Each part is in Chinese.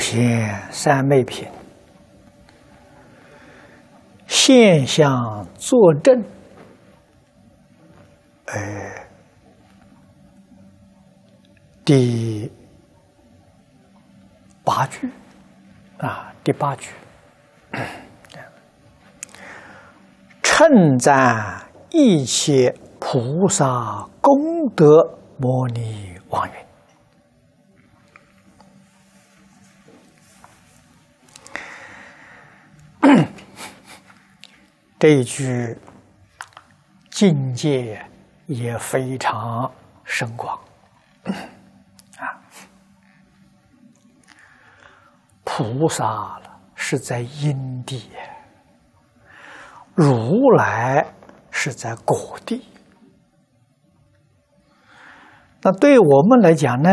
品三昧品，现象作证。哎，第八句啊，第八句，称赞一切菩萨功德摩尼。这一句境界也非常深广啊！菩萨了是在因地，如来是在果地。那对我们来讲呢，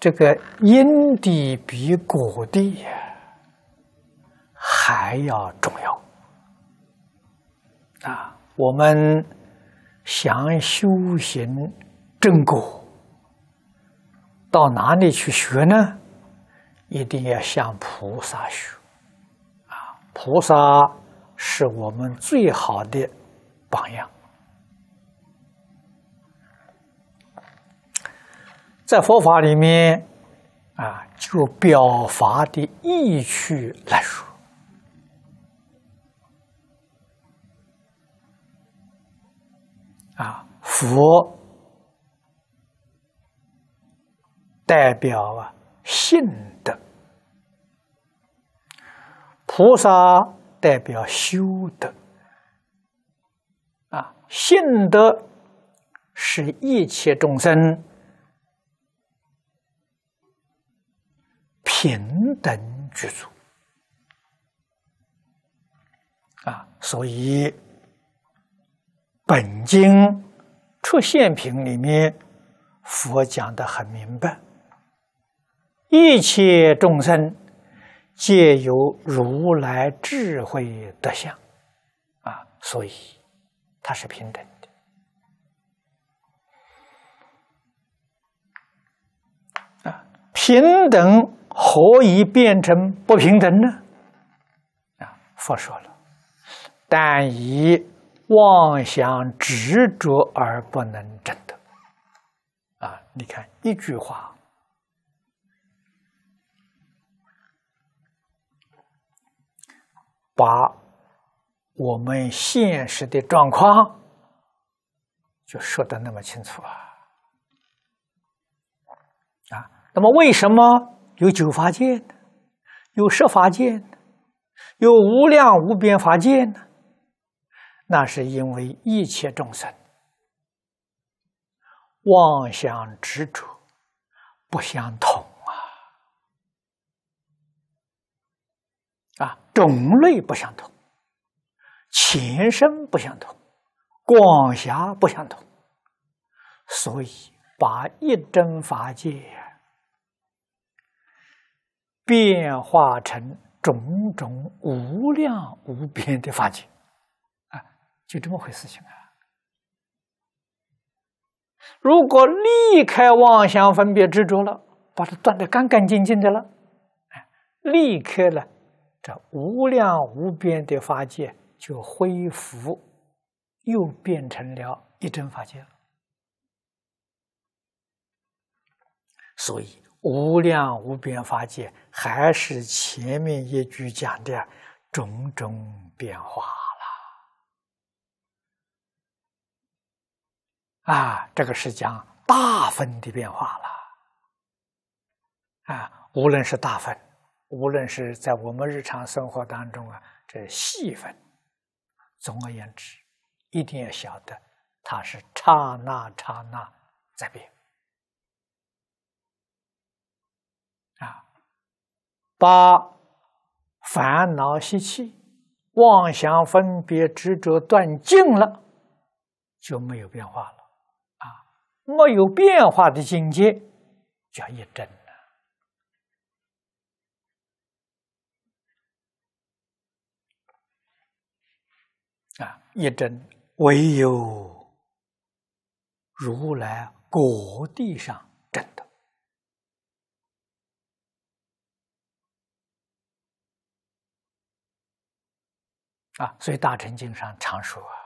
这个因地比果地。呀、还要重要啊！我们想修行正果，到哪里去学呢？一定要向菩萨学啊！菩萨是我们最好的榜样。在佛法里面啊，就表法的意趣来说。佛代表啊，信德；菩萨代表修德。啊，信德是一切众生平等居住。啊，所以本经。出现品里面，佛讲的很明白：一切众生皆有如来智慧德相，啊，所以它是平等的。啊，平等何以变成不平等呢？啊，佛说了，但以。妄想执着而不能证得，啊！你看，一句话，把我们现实的状况就说得那么清楚啊！啊，那么为什么有九法界呢？有十法界呢？有无量无边法界呢？那是因为一切众生妄想执着不相同啊，啊，种类不相同，前身不相同，广狭不相同，所以把一真法界变化成种种无量无边的法界。就这么回事情啊！如果离开妄想分别执着了，把它断得干干净净的了，立刻呢，这无量无边的法界就恢复，又变成了一真法界了。所以，无量无边法界还是前面一句讲的种种变化。啊，这个是讲大分的变化了，啊，无论是大分，无论是在我们日常生活当中啊，这细分，总而言之，一定要晓得它是刹那刹那在变，啊，把烦恼习气、妄想分别执着断尽了，就没有变化了。没有变化的境界叫一真啊，一真唯有如来果地上真的啊，所以《大乘经》上常说啊，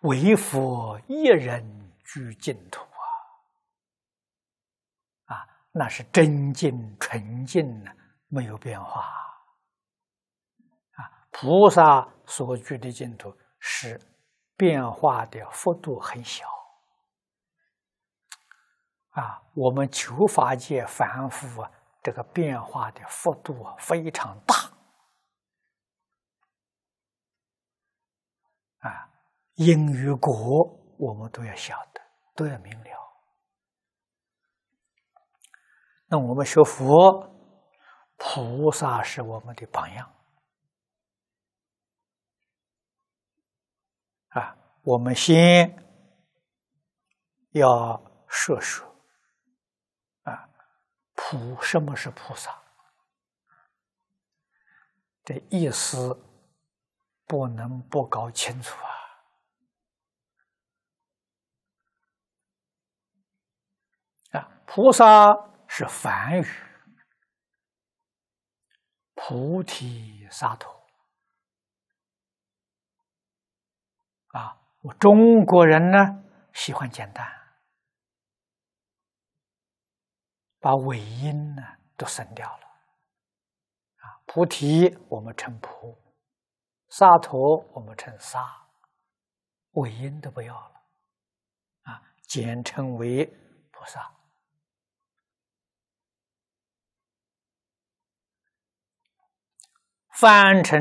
为佛一人。居净土啊，啊，那是真净、纯净呢，没有变化。啊，菩萨所居的净土是变化的幅度很小。啊，我们求法界凡夫啊，这个变化的幅度啊非常大。啊，因与果。我们都要晓得，都要明了。那我们学佛，菩萨是我们的榜样啊。我们先要说说啊，菩什么是菩萨的意思，不能不搞清楚啊。菩萨是梵语，菩提萨埵。啊，我中国人呢喜欢简单，把尾音呢都省掉了。啊，菩提我们称菩，萨陀我们称萨，尾音都不要了，啊，简称为菩萨。翻成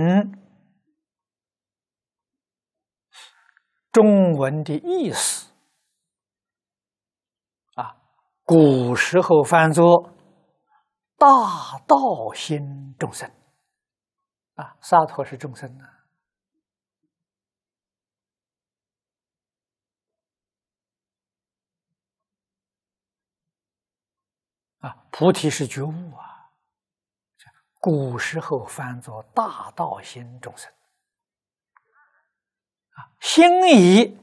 中文的意思啊，古时候翻作“大道心众生”啊，沙陀是众生呢，啊，菩提是觉悟啊。古时候翻作大道心众生，啊，心仪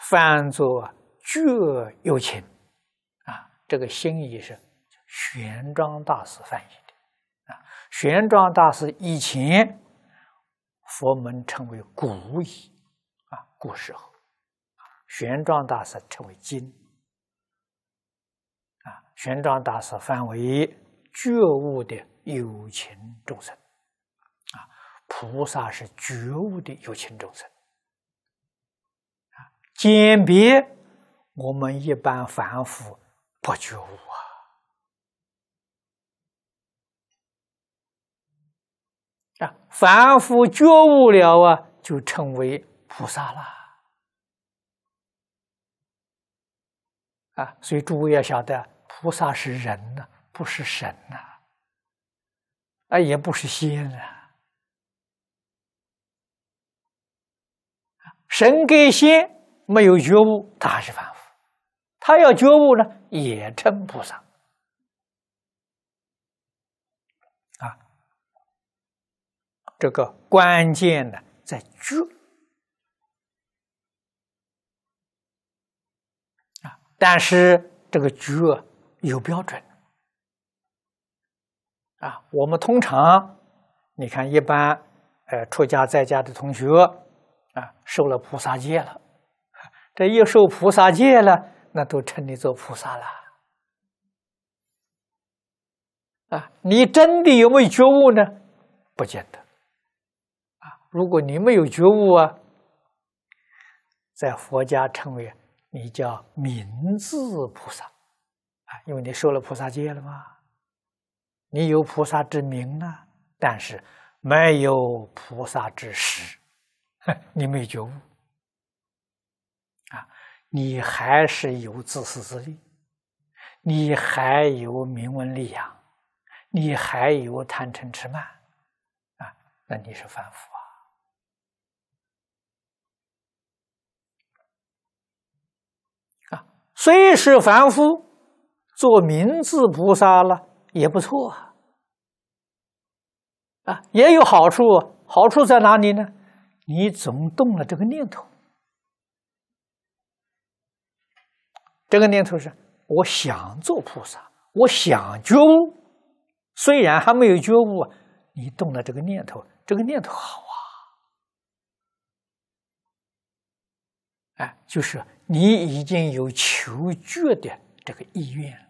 翻作觉有情，啊，这个心意是玄奘大师翻译的，啊，玄奘大师以前佛门称为古疑，啊，古时候，啊，玄奘大师称为经，啊，玄奘大师翻为觉悟的。有情众生啊，菩萨是觉悟的有情众生啊。鉴别我们一般凡夫不觉悟啊，啊，凡夫觉悟了啊，就成为菩萨了啊。所以诸位要晓得，菩萨是人呐，不是神呐。啊，也不是仙啊。神跟仙没有觉悟，他还是凡夫；他要觉悟呢，也成菩萨。啊，这个关键呢，在觉。啊，但是这个觉有标准。啊，我们通常你看，一般呃，出家在家的同学啊，受了菩萨戒了，这一受菩萨戒了，那都称你做菩萨了。啊，你真的有没有觉悟呢？不见得。啊，如果你没有觉悟啊，在佛家称为你叫名字菩萨，啊，因为你受了菩萨戒了吗？你有菩萨之名呢，但是没有菩萨之实，你没觉悟啊！你还是有自私自利，你还有名闻利养，你还有贪嗔痴慢啊！那你是凡夫啊！啊，虽是凡夫，做名字菩萨了。也不错啊，啊，也有好处。好处在哪里呢？你总动了这个念头，这个念头是我想做菩萨，我想觉悟。虽然还没有觉悟，你动了这个念头，这个念头好啊。哎，就是你已经有求觉的这个意愿。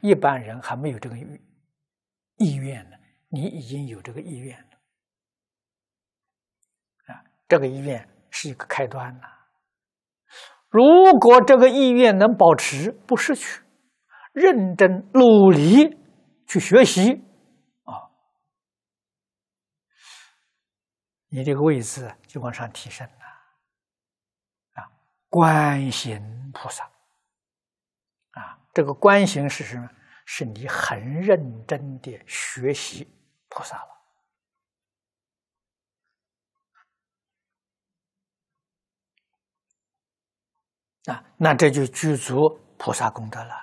一般人还没有这个意意愿呢，你已经有这个意愿了啊！这个意愿是一个开端呐。如果这个意愿能保持不失去，认真努力去学习啊，你这个位置就往上提升了啊！观行音菩萨。这个观行是什么？是你很认真的学习菩萨了啊，那这就具足菩萨功德了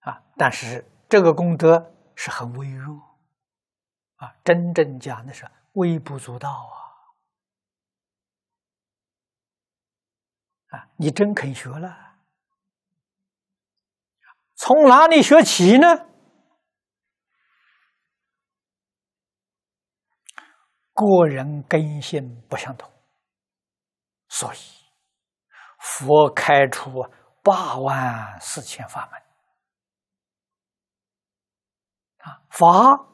啊。但是这个功德是很微弱啊，真正讲的是微不足道啊。你真肯学了，从哪里学起呢？个人根性不相同，所以佛开出八万四千法门。啊，法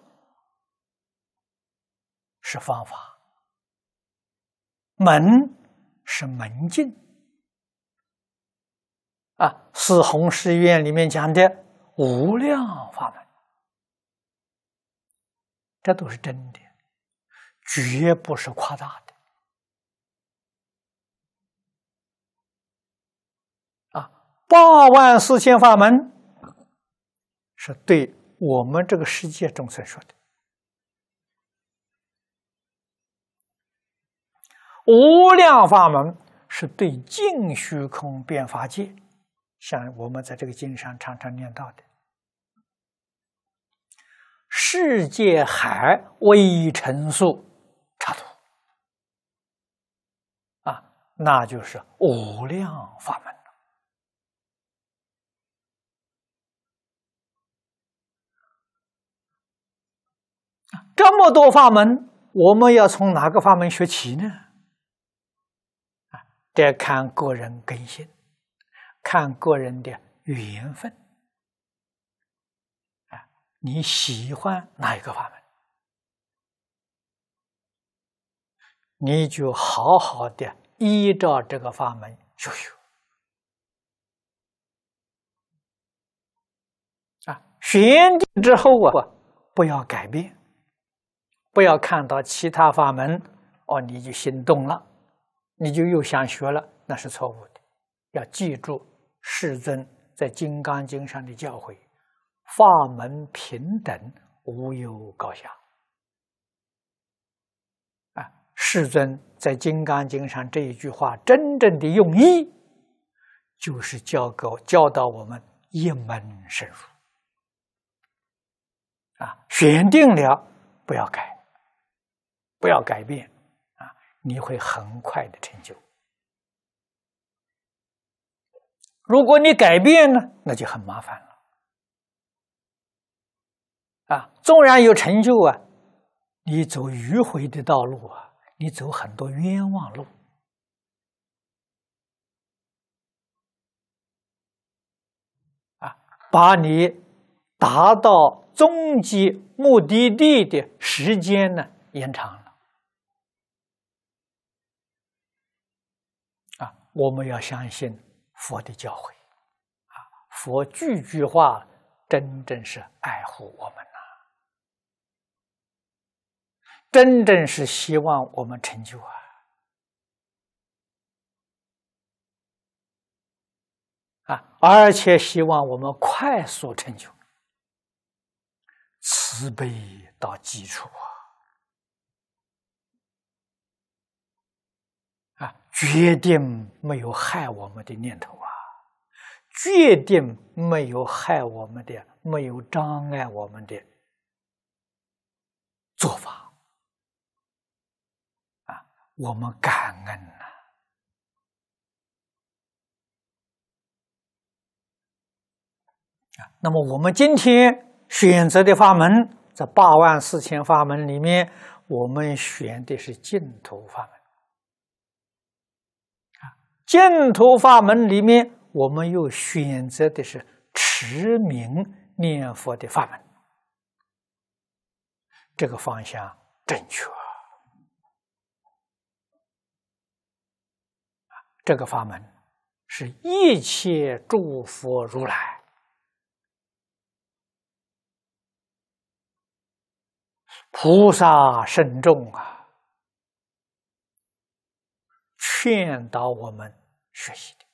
是方法，门是门径。啊，是《弘誓愿》里面讲的无量法门，这都是真的，绝不是夸大的。啊，八万四千法门是对我们这个世界众生说的，无量法门是对尽虚空遍法界。像我们在这个经上常常念到的“世界海微尘数”，插图啊，那就是无量法门了。这么多法门，我们要从哪个法门学起呢？啊，得看个人根性。看个人的缘分啊，你喜欢哪一个法门，你就好好的依照这个法门学学啊。学定之后啊，不要改变，不要看到其他法门哦，你就心动了，你就又想学了，那是错误的。要记住。世尊在《金刚经》上的教诲，法门平等，无有高下。啊，世尊在《金刚经》上这一句话真正的用意，就是教给教导我们一门深入。啊，选定了不要改，不要改变，啊，你会很快的成就。如果你改变呢，那就很麻烦了。啊，纵然有成就啊，你走迂回的道路啊，你走很多冤枉路，啊，把你达到终极目的地的时间呢延长了。啊，我们要相信。佛的教诲，啊，佛句句话真正是爱护我们呐，真正是希望我们成就啊，啊，而且希望我们快速成就，慈悲到基础啊。决定没有害我们的念头啊，决定没有害我们的、没有障碍我们的做法啊，我们感恩呐啊。那么，我们今天选择的法门，在八万四千法门里面，我们选的是净土法门。净土法门里面，我们又选择的是持名念佛的法门，这个方向正确。啊，这个法门是一切诸佛如来、菩萨慎重啊，劝导我们。学习的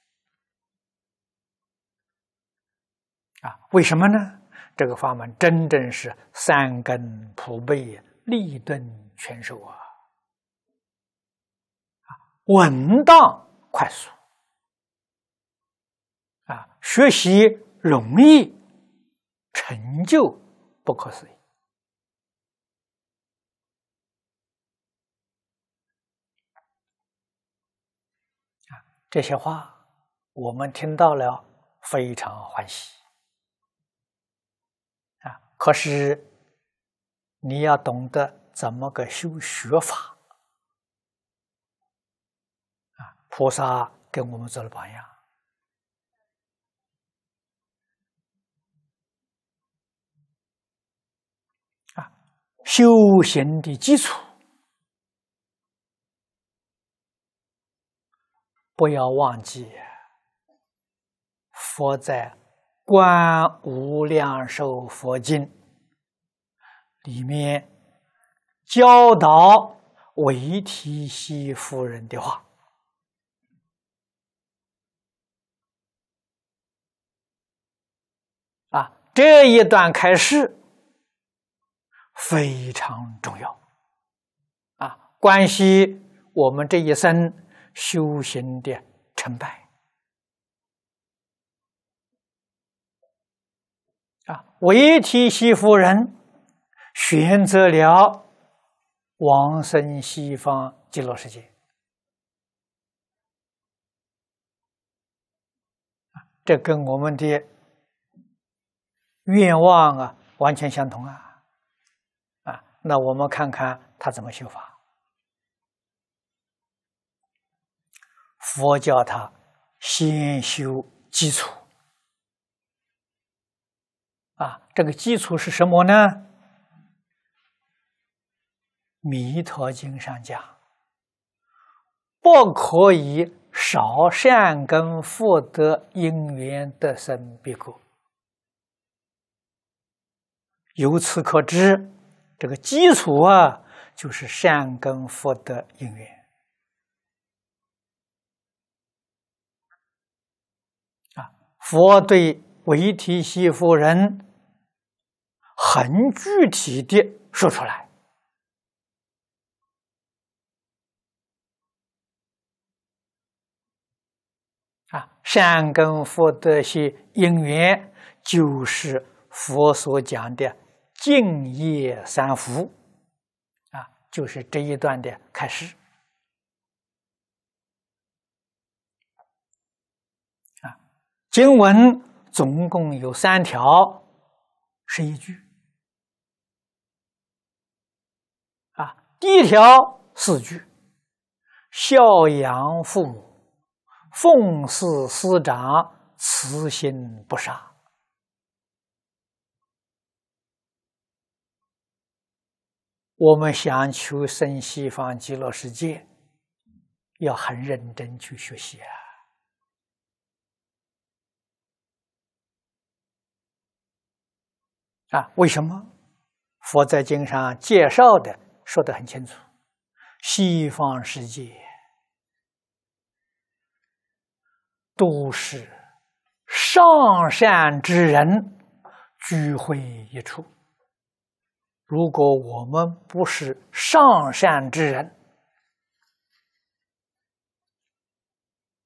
啊？为什么呢？这个法门真正是三根普被，立顿全收啊！啊，稳当快速啊，学习容易，成就不可思议。这些话我们听到了，非常欢喜啊！可是你要懂得怎么个修学法啊？菩萨给我们做了榜样啊，修行的基础。不要忘记，佛在《观无量寿佛经》里面教导维提西夫人的话。啊，这一段开始非常重要，啊，关系我们这一生。修行的成败啊，唯提西夫人选择了往生西方极乐世界这跟我们的愿望啊完全相同啊啊，那我们看看他怎么修法。佛教它先修基础啊，这个基础是什么呢？《弥陀经》上讲：“不可以少善根福德因缘得生彼国。”由此可知，这个基础啊，就是善根福德因缘。佛对维提西夫人很具体的说出来啊，善根福德些因缘，就是佛所讲的敬业三福啊，就是这一段的开始。经文总共有三条，十一句。啊，第一条四句：孝养父母，奉事师长，慈心不杀。我们想求生西方极乐世界，要很认真去学习啊。啊，为什么？佛在经上介绍的说的很清楚，西方世界都是上善之人聚会一处。如果我们不是上善之人，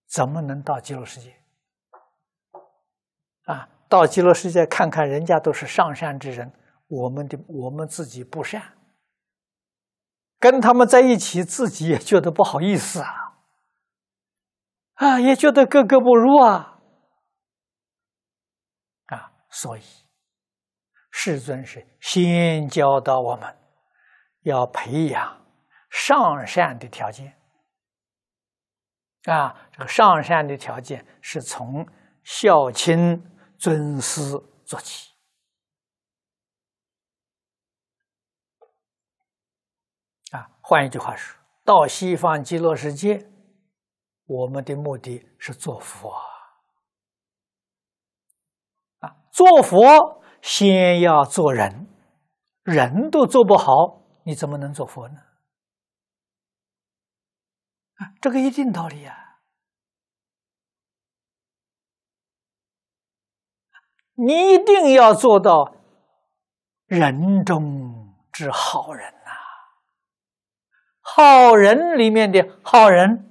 怎么能到极乐世界？啊？到极乐世界看看，人家都是上善之人，我们的我们自己不善，跟他们在一起，自己也觉得不好意思啊，啊，也觉得格格不入啊，啊，所以世尊是先教导我们要培养上善的条件啊，这个上善的条件是从孝亲。尊师做起啊，换一句话说，到西方极乐世界，我们的目的是做佛啊，做佛先要做人，人都做不好，你怎么能做佛呢？啊，这个一定道理啊。你一定要做到人中之好人呐，好人里面的好人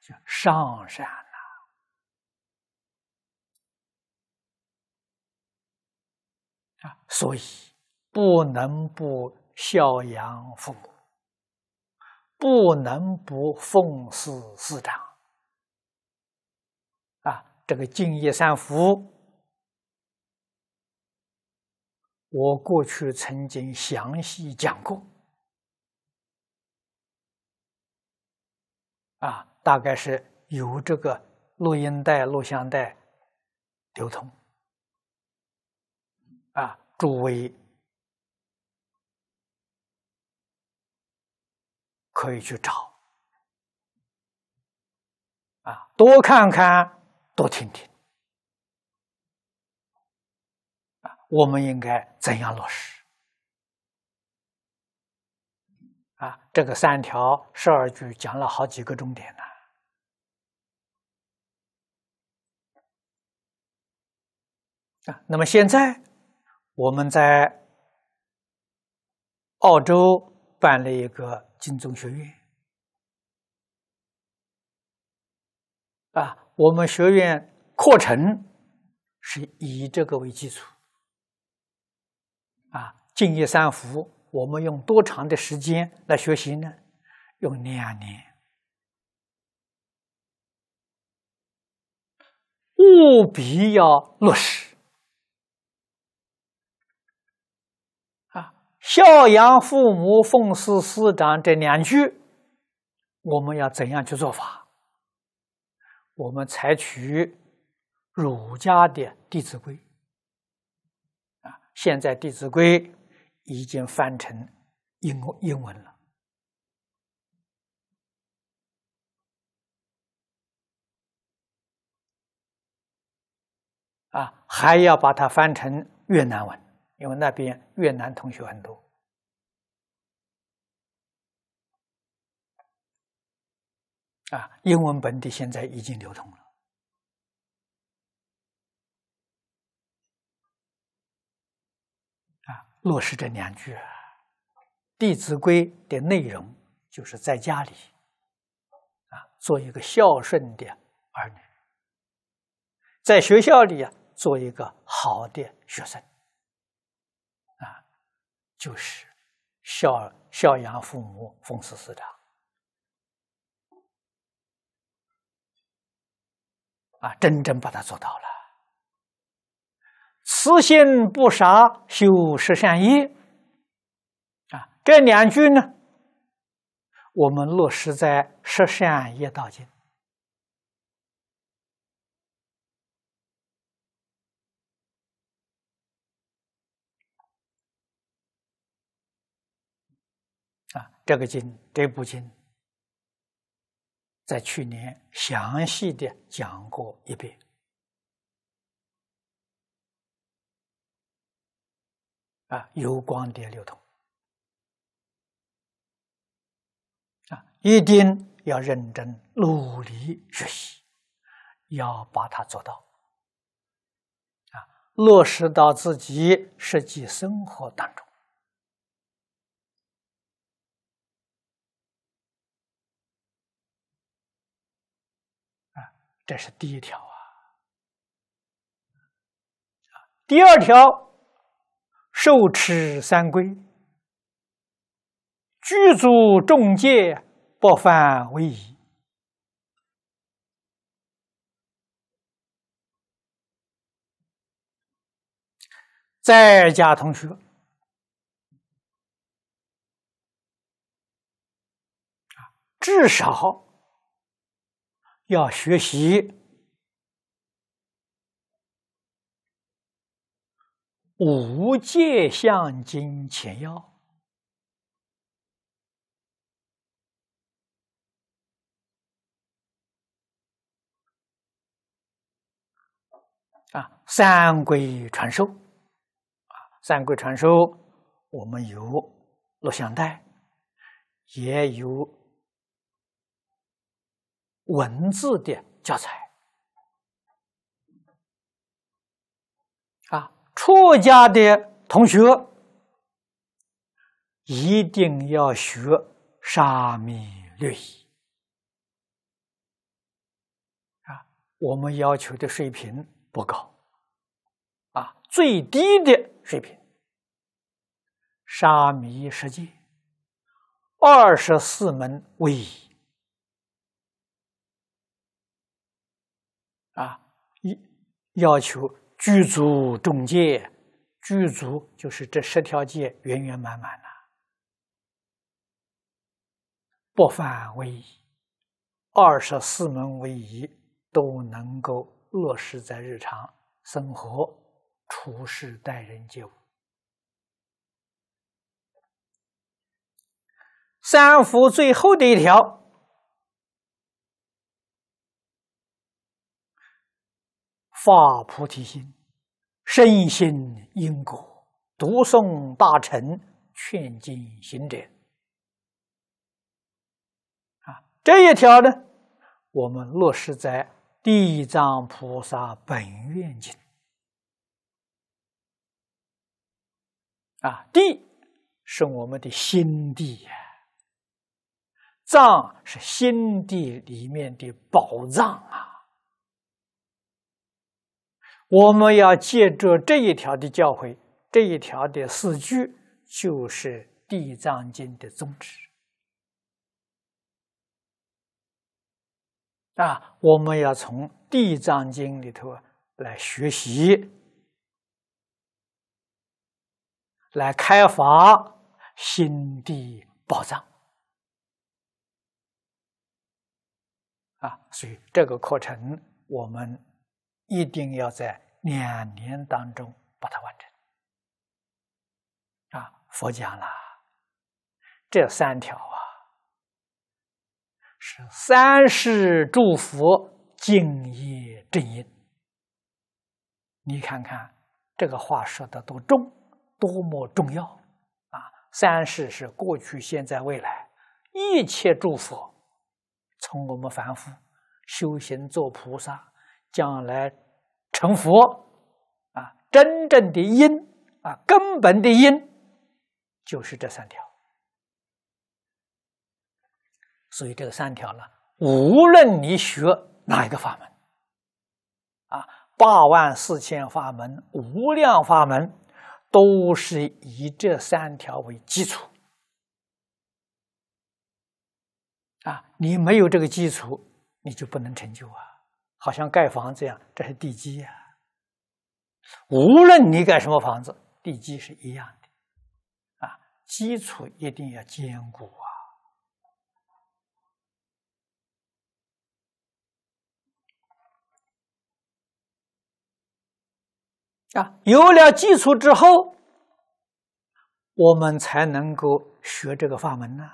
就上山呐啊！所以不能不孝养父母，不能不奉事师长啊！这个敬业三福。我过去曾经详细讲过，啊，大概是由这个录音带、录像带流通，啊，诸位可以去找，啊，多看看，多听听。我们应该怎样落实？啊，这个三条十二句讲了好几个重点呢。啊，那么现在我们在澳洲办了一个金钟学院。啊，我们学院课程是以这个为基础。敬业三福，我们用多长的时间来学习呢？用两年，务必要落实。啊，孝养父母，奉事师长这两句，我们要怎样去做法？我们采取儒家的《弟子规》啊，现在《弟子规》。已经翻成英英文了，啊，还要把它翻成越南文，因为那边越南同学很多，啊，英文本地现在已经流通了。落实这两句《弟子规》的内容，就是在家里啊，做一个孝顺的儿女；在学校里啊，做一个好的学生。啊，就是孝孝养父母，奉事师长。啊，真正把它做到了。慈心不杀，修十善业。啊，这两句呢，我们落实在十善业道经。啊，这个经，这部经，在去年详细的讲过一遍。啊，有光碟流通啊，一定要认真努力学习，要把它做到啊，落实到自己实际生活当中。啊，这是第一条啊，第二条。受持三规，具足众戒，不犯为宜。在家同学至少要学习。《无界相经》前要啊，三规传授啊，三规传授，我们有录像带，也有文字的教材。出家的同学一定要学沙弥律仪啊！我们要求的水平不高啊，最低的水平：沙弥十戒、二十四门威仪啊，一要求。具足众戒，具足就是这十条戒圆圆满满了，不犯违仪。二十四门违仪都能够落实在日常生活、处事待人接物。三福最后的一条。发菩提心，深信因果，读诵大乘，劝进行者。啊，这一条呢，我们落实在《地藏菩萨本愿经》啊。地是我们的心地呀，藏是心地里面的宝藏啊。我们要借助这一条的教诲，这一条的四句，就是《地藏经》的宗旨啊！我们要从《地藏经》里头来学习，来开发新的宝藏啊！所以这个课程我们。一定要在两年当中把它完成。啊，佛讲了这三条啊，是三世祝福，敬业正因。你看看这个话说的多重，多么重要啊！三世是过去、现在、未来，一切祝福，从我们凡夫修行做菩萨。将来成佛啊，真正的因啊，根本的因就是这三条。所以这个三条呢，无论你学哪一个法门啊，八万四千法门、无量法门，都是以这三条为基础啊。你没有这个基础，你就不能成就啊。好像盖房子呀，这是地基呀。无论你盖什么房子，地基是一样的啊，基础一定要坚固啊。啊，有了基础之后，我们才能够学这个法门呐，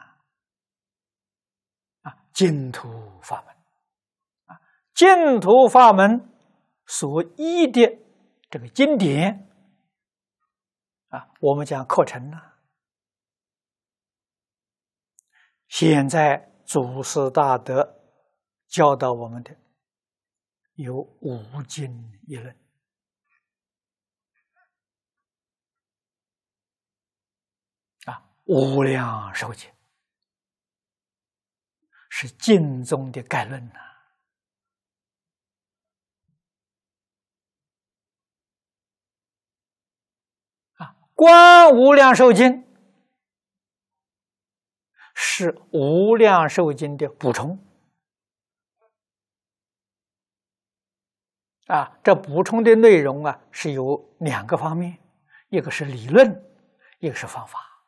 啊，净土法门。净土法门所依的这个经典啊，我们讲课程呢。现在祖师大德教导我们的有五经一论啊，《无量寿经》是净土的概论呢。观无量寿经是无量寿经的补充啊，这补充的内容啊是有两个方面，一个是理论，一个是方法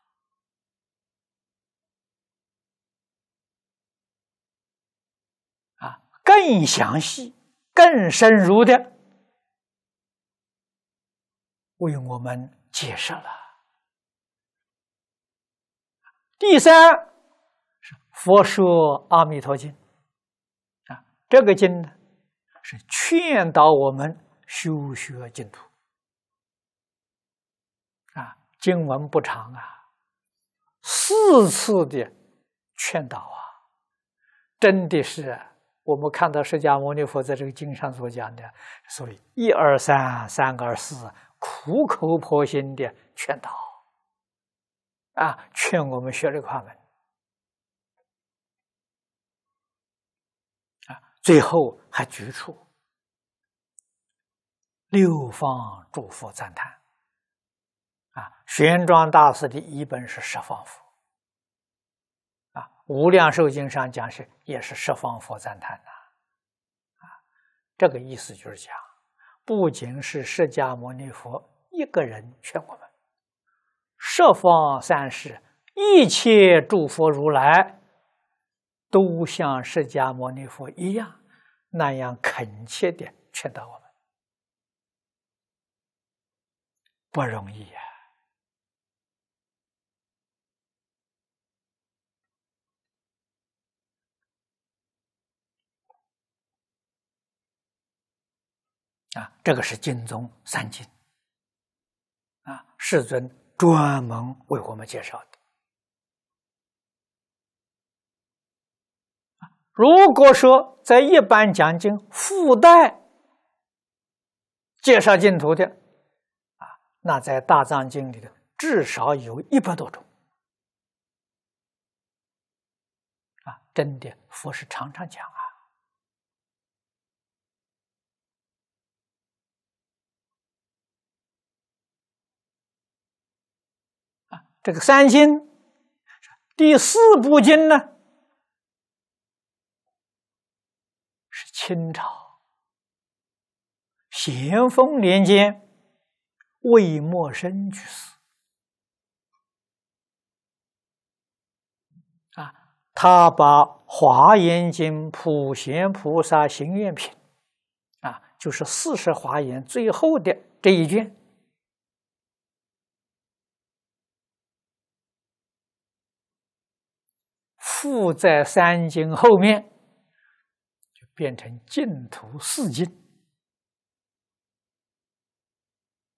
啊，更详细、更深入的为我们。解释了。第三是《佛说阿弥陀经》啊，这个经呢是劝导我们修学净土啊。经文不长啊，四次的劝导啊，真的是我们看到释迦牟尼佛在这个经上所讲的，所以一二三，三个二四。苦口婆心的劝导，啊，劝我们学这块们，啊，最后还举出六方诸佛赞叹，啊，玄奘大师的一本是十方佛，啊，《无量寿经》上讲是也是十方佛赞叹呐，啊，这个意思就是讲。不仅是释迦牟尼佛一个人劝我们，十方三世一切诸佛如来，都像释迦牟尼佛一样那样恳切的劝导我们，不容易呀。啊，这个是经中三经啊，世尊专门为我们介绍的。如果说在一般讲经附带介绍净土的啊，那在大藏经里头至少有一百多种啊，真的佛是常常讲。这个三经，第四部经呢，是清朝咸丰年间魏墨生去世啊，他把《华严经》普贤菩萨行愿品啊，就是四十华严最后的这一卷。附在三经后面，就变成净土四经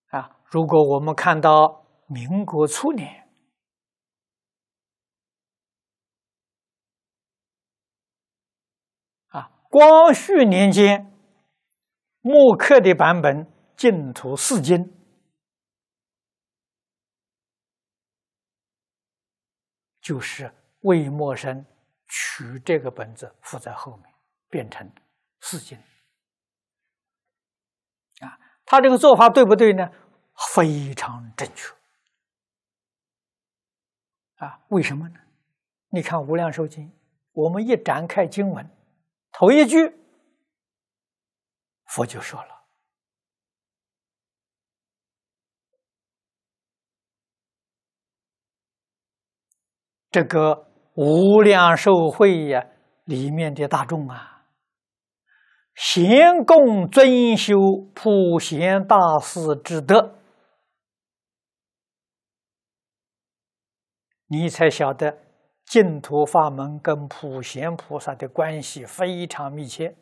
啊。如果我们看到民国初年啊、光绪年间木刻的版本，《净土四经》就是。为默生，取这个本子附在后面，变成四经啊。他这个做法对不对呢？非常正确啊。为什么呢？你看《无量寿经》，我们一展开经文，头一句，佛就说了这个。无量寿会呀，里面的大众啊，行共尊修普贤大士之德，你才晓得净土法门跟普贤菩萨的关系非常密切。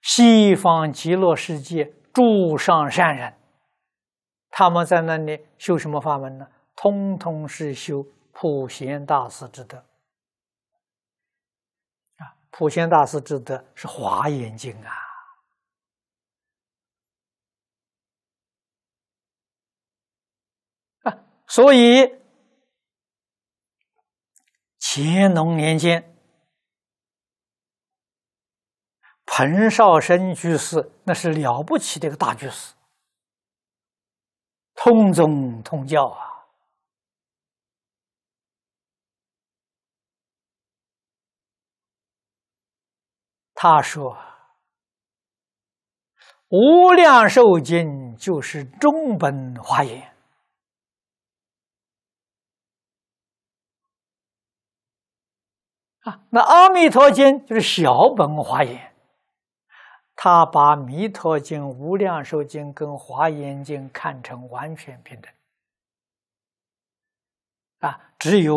西方极乐世界诸上善人。他们在那里修什么法门呢？通通是修普贤大师之德啊！普贤大师之德是《华严经》啊所以乾隆年间，彭绍升居士那是了不起的一个大居士。通宗通教啊，他说：“无量寿经就是中本华严啊，那阿弥陀经就是小本华严。”他把《弥陀经》《无量寿经》跟《华严经》看成完全平等，啊，只有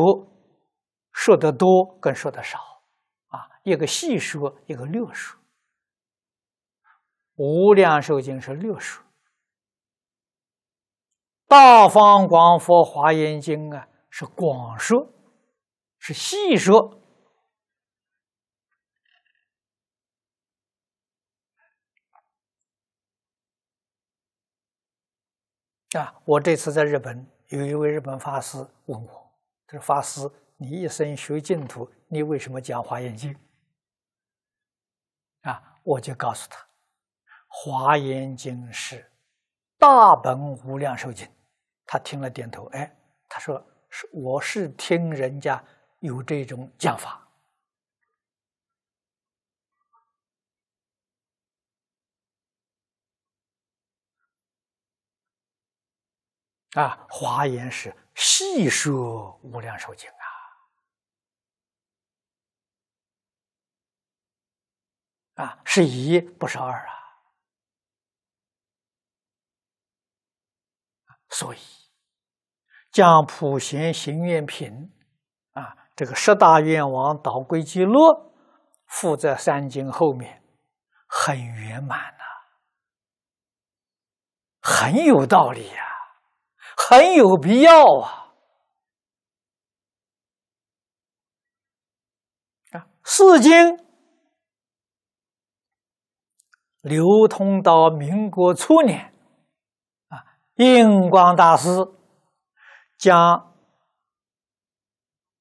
说得多跟说的少，啊，一个细说，一个略说，《无量寿经》是略说，《大方广佛华严经》啊是广说，是细说。啊！我这次在日本，有一位日本法师问我，他说：“法师，你一生学净土，你为什么讲华严经？”啊，我就告诉他：“华严经是大本无量寿经。”他听了点头，哎，他说：“是，我是听人家有这种讲法。”啊，华严是细说无量寿经啊，啊，是一不是二啊，所以将普贤行愿品啊，这个十大愿王导归极乐附在三经后面，很圆满呐，很有道理呀。很有必要啊！啊，四经流通到民国初年，啊，印光大师将《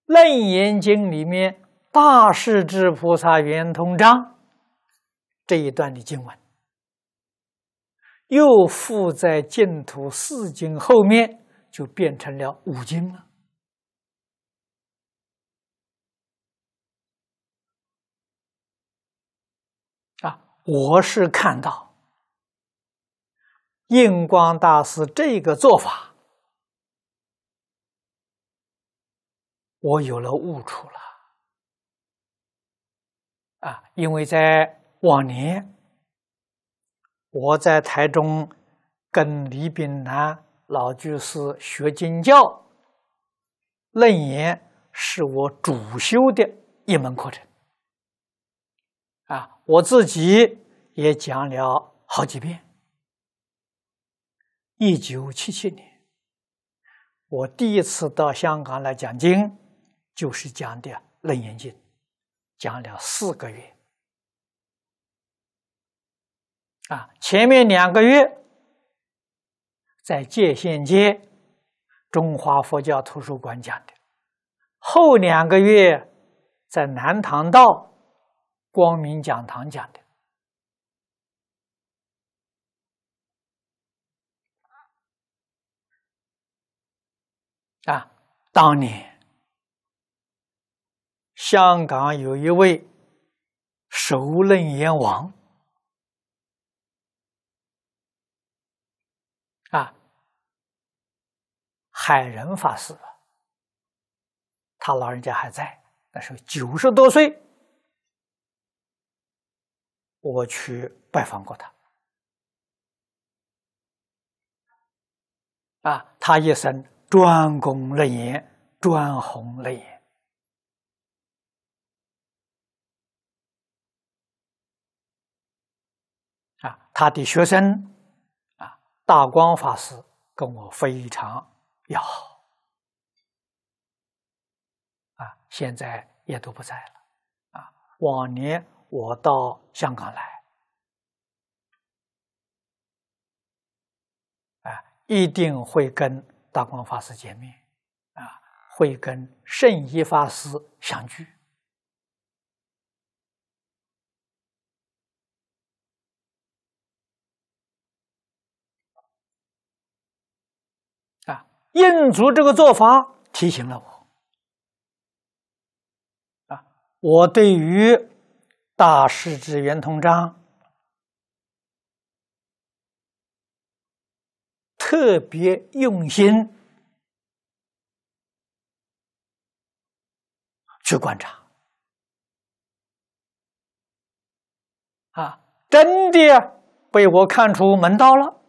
楞严经》里面《大势至菩萨圆通章》这一段的经文，又附在净土四经后面。就变成了五金了啊！我是看到印光大师这个做法，我有了悟处了啊！因为在往年，我在台中跟李炳南。老居是学经教，楞严是我主修的一门课程，啊，我自己也讲了好几遍。一九七七年，我第一次到香港来讲经，就是讲的楞严经，讲了四个月，啊，前面两个月。在界限街中华佛教图书馆讲的，后两个月在南塘道光明讲堂讲的。啊，当年香港有一位熟人阎王。海仁法师，他老人家还在，那时候九十多岁，我去拜访过他。啊，他一生专攻论眼，专弘论眼。啊，他的学生啊，大光法师跟我非常。要啊，现在也都不在了啊。往年我到香港来，啊，一定会跟大光法师见面，啊，会跟圣一法师相聚。印足这个做法提醒了我，啊，我对于《大师之圆通章》特别用心去观察，啊，真的被我看出门道了，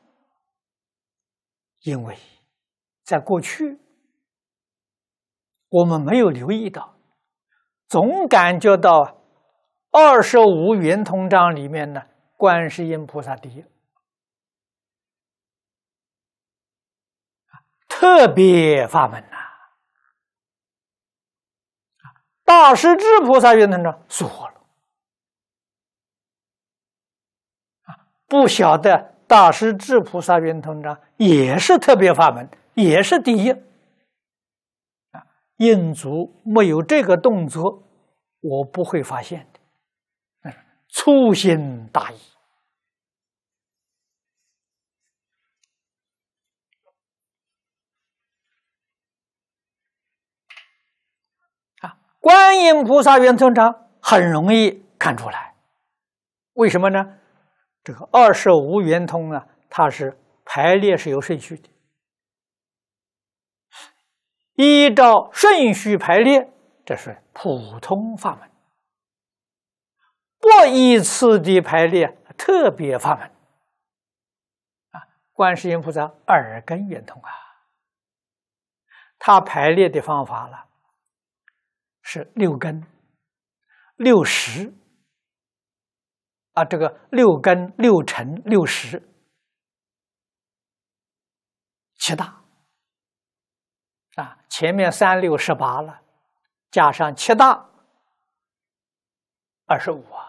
因为。在过去，我们没有留意到，总感觉到二十五圆通章里面呢，观世音菩萨第一，特别法门呐！啊，大师智菩萨圆通章说了，不晓得大师智菩萨圆通章也是特别法门。也是第一啊！印足没有这个动作，我不会发现的。粗心大意观音菩萨圆通章很容易看出来，为什么呢？这个二十无圆通啊，它是排列是有顺序的。依照顺序排列，这是普通法门；不依次的排列，特别法门。啊，观世音菩萨耳根圆通啊，他排列的方法呢是六根、六十啊，这个六根六尘六十，七大。啊，前面三六十八了，加上七大，二十五啊。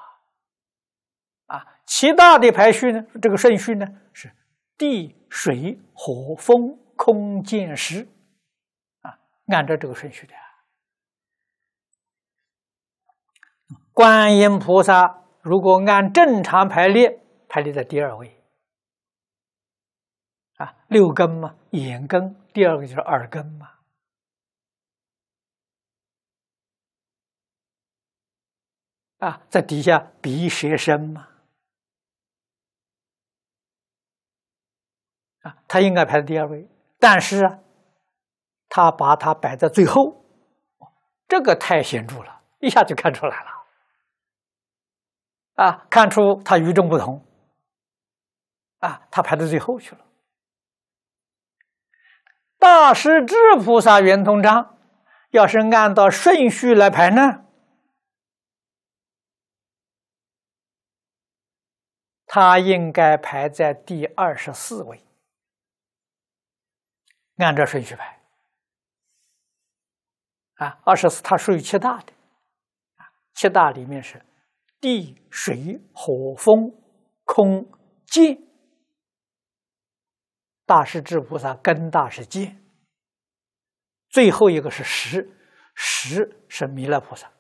啊，七大的排序呢？这个顺序呢是地水火风空见识啊，按照这个顺序的。观音菩萨如果按正常排列，排列在第二位。啊，六根嘛，眼根，第二个就是耳根嘛。啊，在底下鼻舌身嘛，啊，他应该排在第二位，但是，他把它摆在最后，这个太显著了，一下就看出来了，啊，看出他与众不同，啊，他排到最后去了。大师智菩萨圆通章，要是按照顺序来排呢？他应该排在第二十四位，按照顺序排。啊，二十四，它属于七大。的啊，七大里面是地、水、火、风、空、界。大势至菩萨，根大是见，最后一个是十，十是弥勒菩萨。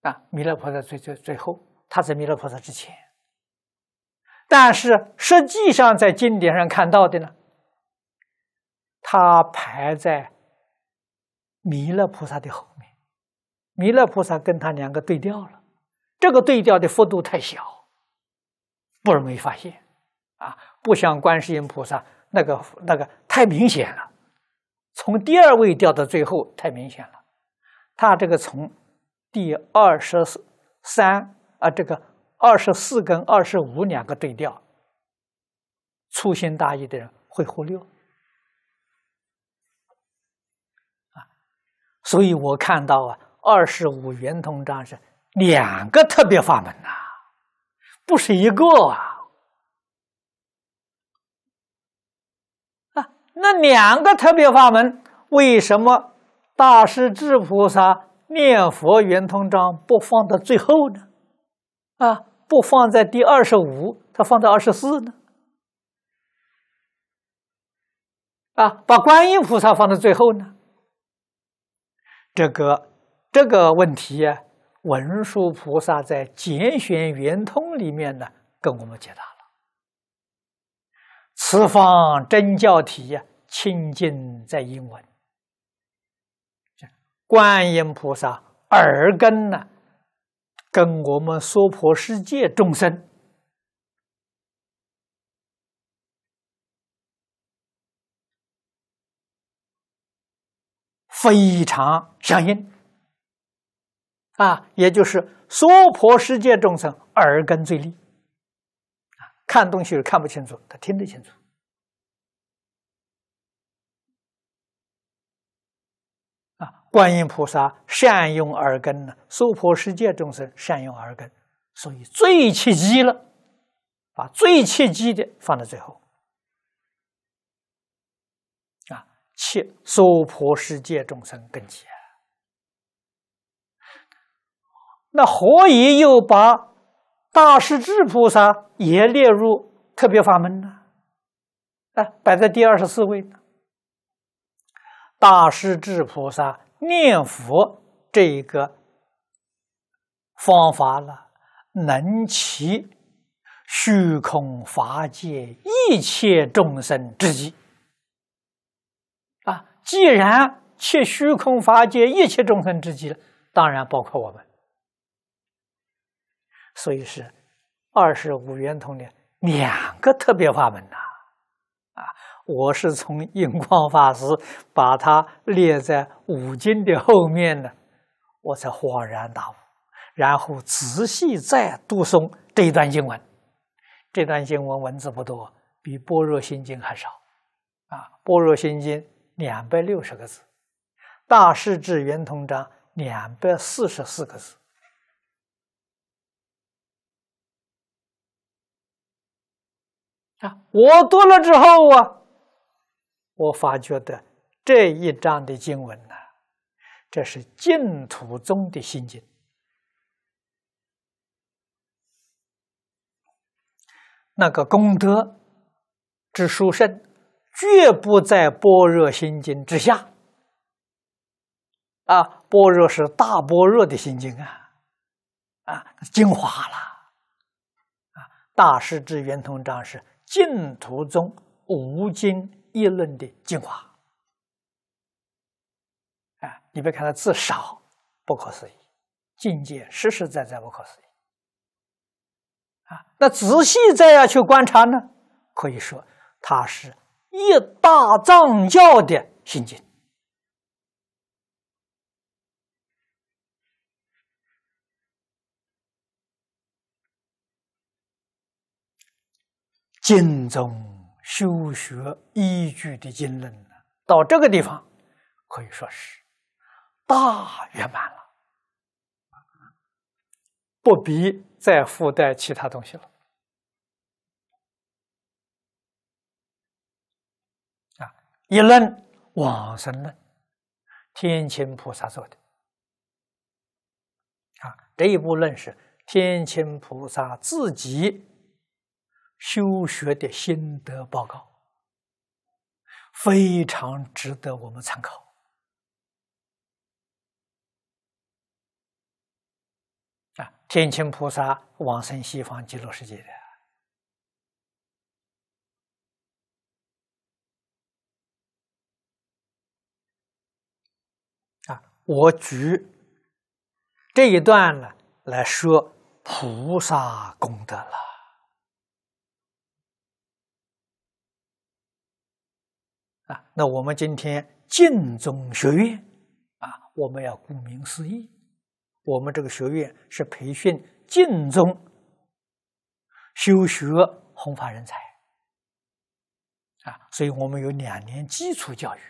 啊，弥勒菩萨最最最后。他在弥勒菩萨之前，但是实际上在经典上看到的呢，他排在弥勒菩萨的后面，弥勒菩萨跟他两个对调了，这个对调的幅度太小，不容易发现啊！不像观世音菩萨那个那个太明显了，从第二位调到最后太明显了，他这个从第二十三。啊，这个二十四跟二十五两个对调，粗心大意的人会忽略啊。所以我看到啊，二十五圆通章是两个特别法门呐，不是一个啊。那两个特别法门为什么大势至菩萨念佛圆通章不放到最后呢？啊，不放在第二十五，他放在二十四呢？啊，把观音菩萨放在最后呢？这个这个问题啊，文殊菩萨在《简选圆通》里面呢，跟我们解答了。此方真教体呀，清净在英文。观音菩萨耳根呢？跟我们娑婆世界众生非常相应啊，也就是娑婆世界众生耳根最利看东西是看不清楚，他听得清楚。观音菩萨善用耳根呢，娑婆世界众生善用耳根，所以最契机了，把最契机的放在最后，啊，切娑婆世界众生根基。那何以又把大势至菩萨也列入特别法门呢？啊，摆在第二十四位，大势至菩萨。念佛这一个方法呢，能起虚空法界一切众生之机啊！既然切虚空法界一切众生之机了，当然包括我们。所以是二十五圆通的两个特别法门呐。我是从印光法师把它列在五经的后面呢，我才恍然大悟。然后仔细再读诵这一段经文，这段经文文字不多，比《般若心经》还少啊，《般若心经》两百六十个字，《大势至圆通章》两百四十四个字。啊，我读了之后啊。我发觉的这一章的经文呢，这是净土宗的心经，那个功德之殊胜，绝不在般若心经之下。啊，般若是大般若的心经啊，啊，精华了。啊，大师之圆通章是净土宗无经。议论的精华，啊，你别看他字少，不可思议，境界实实在在不可思议啊！那仔细这样去观察呢，可以说，它是一大藏教的心经，经中。修学依据的经论呢？到这个地方，可以说是大圆满了，不必再附带其他东西了。啊，一论往生论，天亲菩萨做的。啊，这一部论是天亲菩萨自己。修学的心得报告，非常值得我们参考。啊，天青菩萨往生西方极乐世界的啊，我举这一段呢来说菩萨功德了。啊，那我们今天净宗学院啊，我们要顾名思义，我们这个学院是培训净宗修学弘法人才啊，所以我们有两年基础教育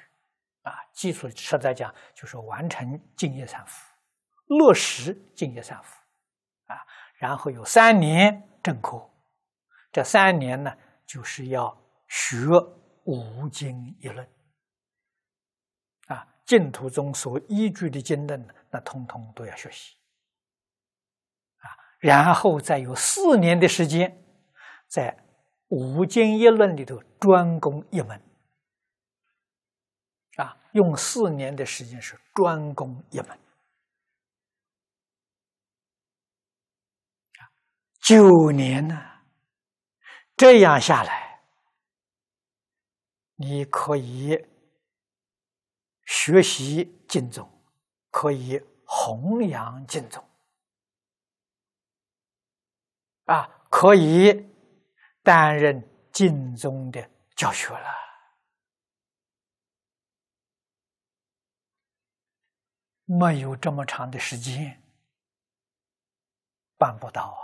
啊，基础实在讲就是完成敬业三福，落实敬业三福啊，然后有三年正科，这三年呢就是要学。五经一论啊，净土中所依据的经论呢，那通通都要学习啊。然后再有四年的时间，在五经一论里头专攻一门啊，用四年的时间是专攻一门。九年呢，这样下来。你可以学习敬宗，可以弘扬敬宗，啊，可以担任敬宗的教学了。没有这么长的时间，办不到啊！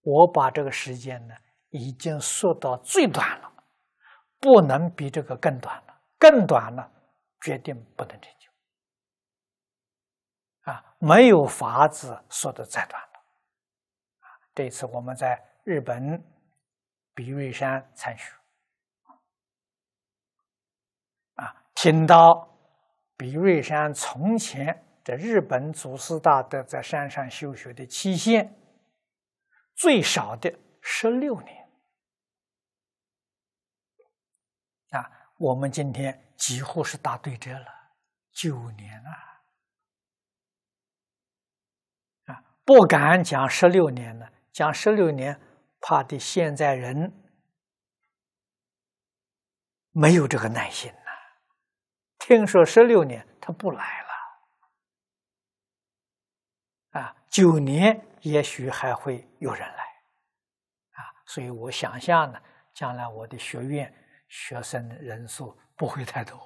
我把这个时间呢，已经缩到最短了。不能比这个更短了，更短了，决定不能成就啊！没有法子，说的再短了。这次我们在日本比瑞山参学，啊，听到比瑞山从前这日本祖师大德在山上修学的期限，最少的十六年。我们今天几乎是打对折了，九年了啊，不敢讲十六年了，讲十六年怕的现在人没有这个耐心呐。听说十六年他不来了，啊，九年也许还会有人来，啊，所以我想象呢，将来我的学院。学生人数不会太多，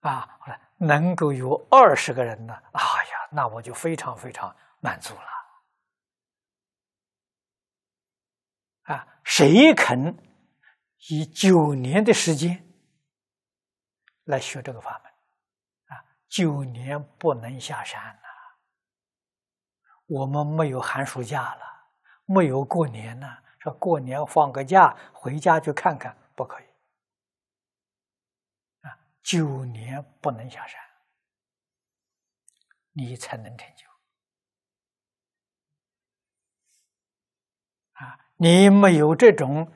啊，好了，能够有二十个人呢，哎呀，那我就非常非常满足了。啊，谁肯以九年的时间来学这个法门？啊，九年不能下山呐，我们没有寒暑假了，没有过年了。过年放个假回家去看看不可以啊！九年不能下山，你才能成就啊！你没有这种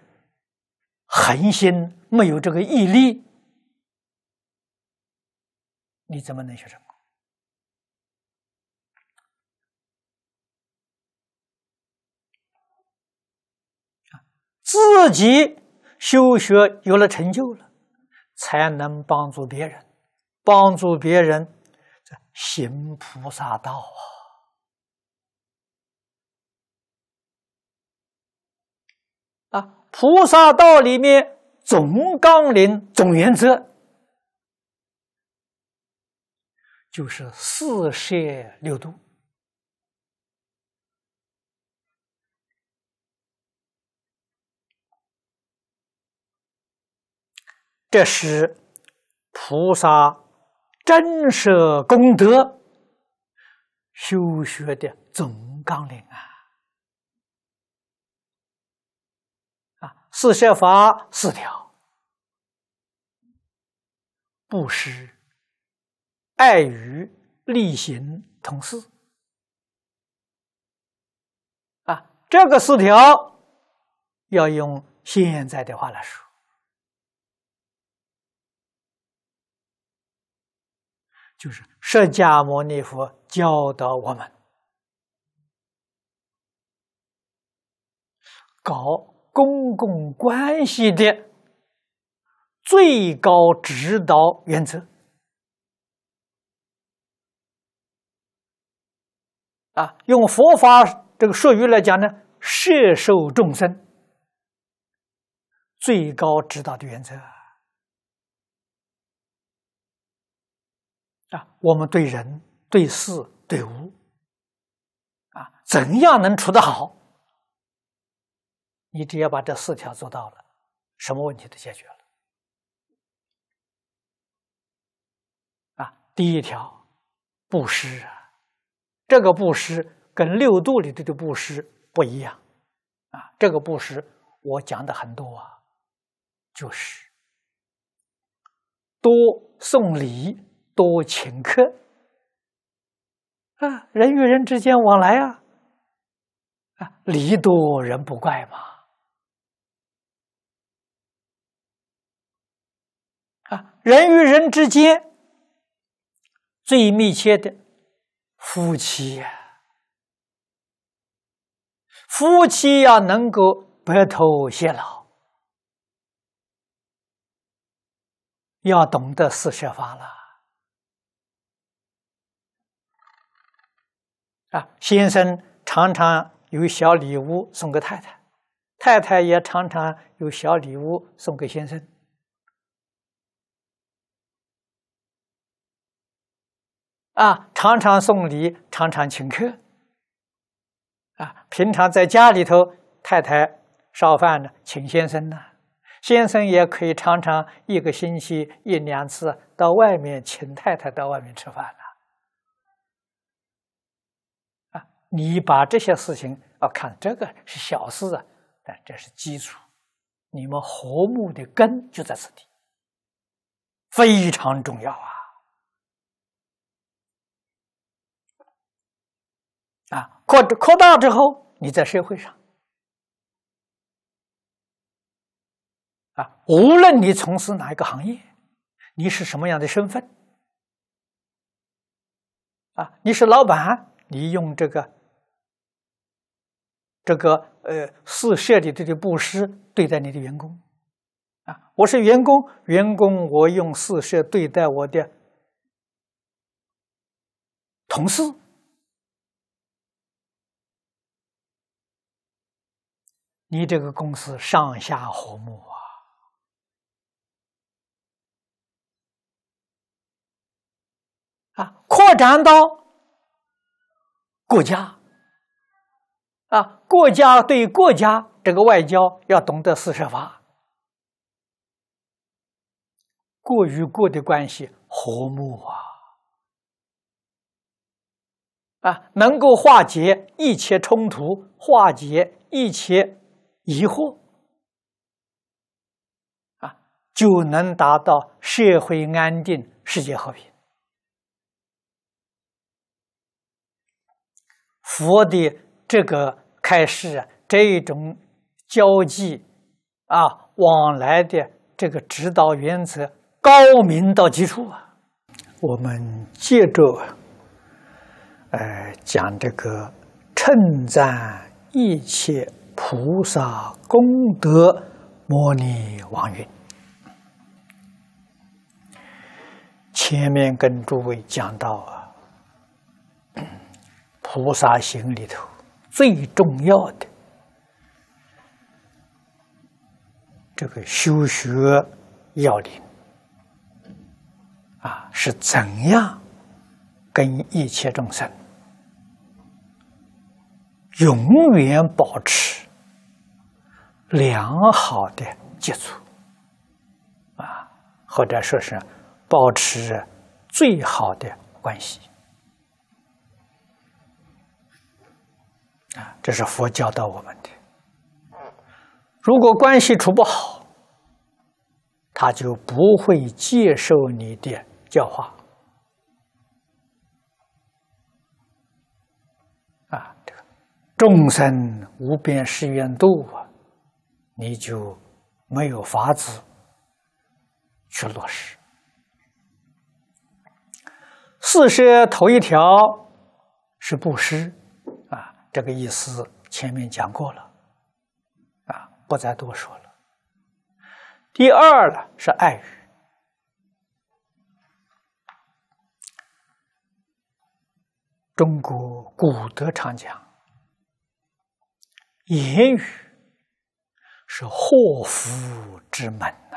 恒心，没有这个毅力，你怎么能学成自己修学有了成就了，才能帮助别人，帮助别人，行菩萨道啊！啊，菩萨道里面总纲领、总原则就是四摄六度。这是菩萨真舍功德修学的总纲领啊！啊，四摄法四条：布施、爱语、利行、同事。啊，这个四条要用现在的话来说。就是释迦牟尼佛教导我们搞公共关系的最高指导原则啊，用佛法这个术语来讲呢，摄受众生最高指导的原则。啊，我们对人、对事、对物，啊，怎样能处得好？你只要把这四条做到了，什么问题都解决了。啊，第一条，布施，啊，这个布施跟六度里头的布施不一样，啊，这个布施我讲的很多啊，就是多送礼。多请客啊！人与人之间往来啊，啊，礼多人不怪嘛。啊，人与人之间最密切的夫妻呀，夫妻要能够白头偕老，要懂得四舍法了。啊，先生常常有小礼物送给太太，太太也常常有小礼物送给先生。啊，常常送礼，常常请客。啊，平常在家里头，太太烧饭呢，请先生呢；先生也可以常常一个星期一两次到外面请太太到外面吃饭了。你把这些事情啊，看这个是小事啊，但这是基础，你们和睦的根就在此地，非常重要啊！啊，扩扩大之后，你在社会上，啊，无论你从事哪一个行业，你是什么样的身份，啊，你是老板，你用这个。这个呃，四摄的这些布施对待你的员工，啊，我是员工，员工我用四摄对待我的同事，你这个公司上下和睦啊，啊，扩展到国家。啊，国家对国家这个外交要懂得四舍法，国与国的关系和睦啊，啊，能够化解一切冲突，化解一切疑惑，啊，就能达到社会安定、世界和平。佛的这个。但是这种交际啊往来的这个指导原则高明到极处啊！我们接着呃讲这个称赞一切菩萨功德摩尼王云。前面跟诸位讲到啊，菩萨心里头。最重要的这个修学要领啊，是怎样跟一切众生永远保持良好的接触啊，或者说是保持最好的关系。啊，这是佛教导我们的。如果关系处不好，他就不会接受你的教化。啊，这个众生无边誓愿度啊，你就没有法子去落实。四舍头一条是布施。这个意思前面讲过了，啊，不再多说了。第二呢是爱语。中国古德常讲，言语是祸福之门呐，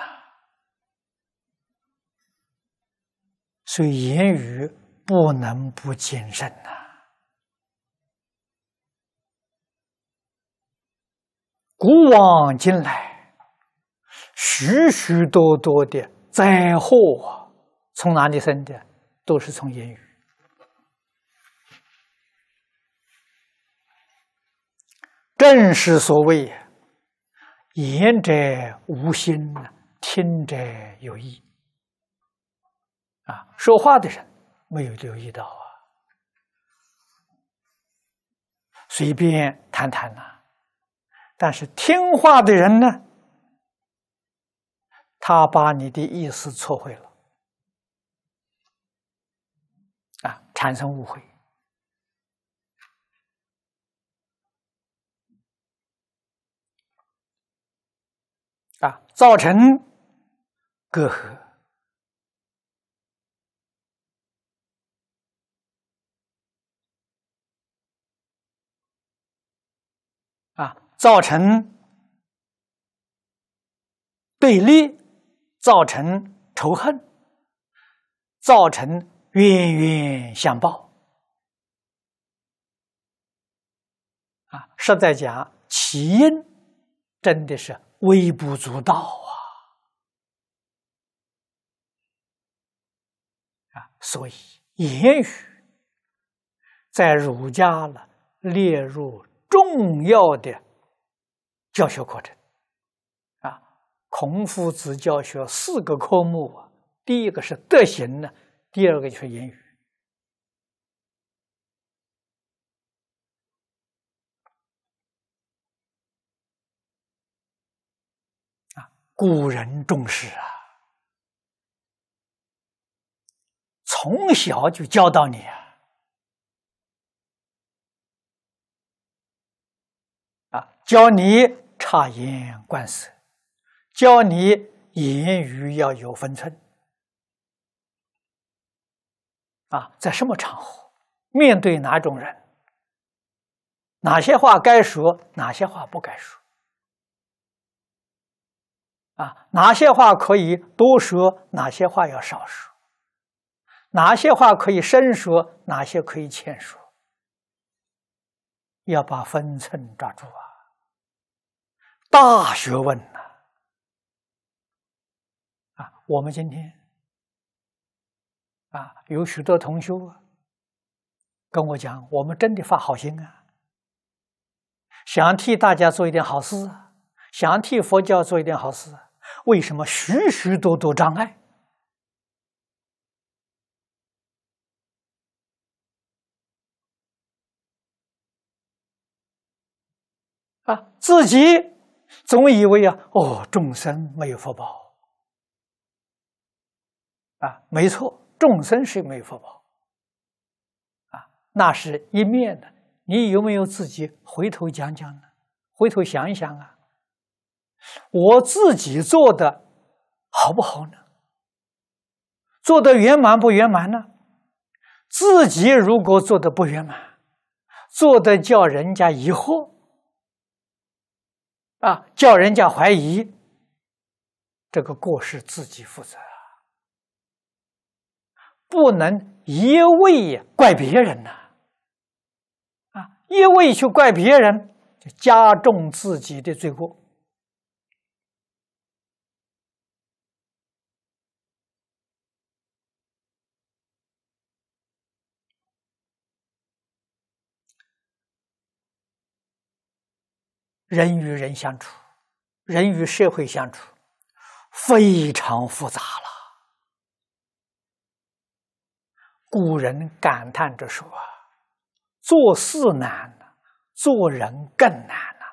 所以言语不能不谨慎呐。古往今来，许许多多的灾祸，从哪里生的？都是从言语。正是所谓“言者无心，听者有意”。啊，说话的人没有留意到啊，随便谈谈呐。但是听话的人呢，他把你的意思错会了，啊，产生误会，啊，造成隔阂，啊。造成对立，造成仇恨，造成冤冤相报啊！实在讲，起因真的是微不足道啊！啊，所以言语在儒家呢，列入重要的。教学课程，啊，孔夫子教学四个科目啊，第一个是德行呢，第二个就是言语，啊，古人重视啊，从小就教导你啊，啊，教你。察言观色，教你言语要有分寸。啊，在什么场合，面对哪种人，哪些话该说，哪些话不该说，啊，哪些话可以多说，哪些话要少说，哪些话可以深说，哪些可以浅说，要把分寸抓住啊。大学问呐！啊，我们今天啊，有许多同修跟我讲，我们真的发好心啊，想替大家做一点好事，想替佛教做一点好事，为什么许许多多障碍啊？自己。总以为啊，哦，众生没有福报，啊，没错，众生是没有福报，啊，那是一面的。你有没有自己回头讲讲呢？回头想一想啊，我自己做的好不好呢？做的圆满不圆满呢？自己如果做的不圆满，做的叫人家疑惑。啊，叫人家怀疑，这个过失自己负责，不能一味怪别人呐！啊，一味去怪别人，就加重自己的罪过。人与人相处，人与社会相处，非常复杂了。古人感叹着说：“做事难，做人更难呐！”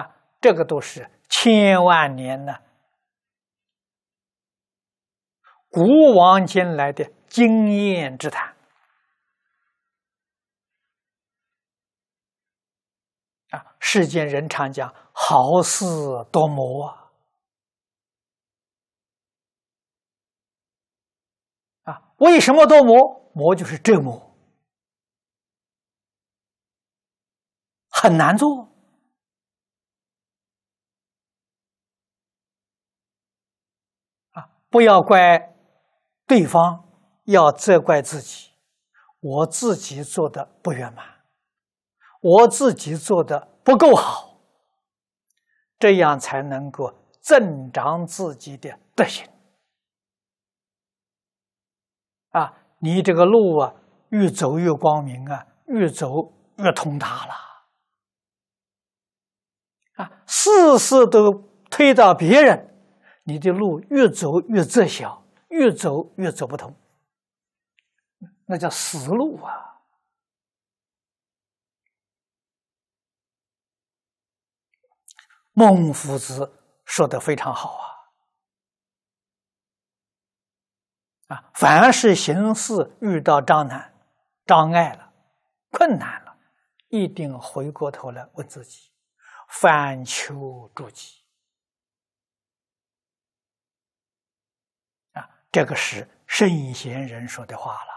啊，这个都是千万年的古往今来的经验之谈。世间人常讲“好事多磨”啊，啊，为什么多磨？磨就是折磨，很难做啊！不要怪对方，要责怪自己，我自己做的不圆满，我自己做的。不够好，这样才能够增长自己的德行啊！你这个路啊，越走越光明啊，越走越通达了啊！事事都推到别人，你的路越走越窄小，越走越走不通，那叫死路啊！孟夫子说的非常好啊！啊，凡是行事遇到障碍、障碍了、困难了，一定回过头来问自己，反求诸己啊！这个是圣贤人说的话了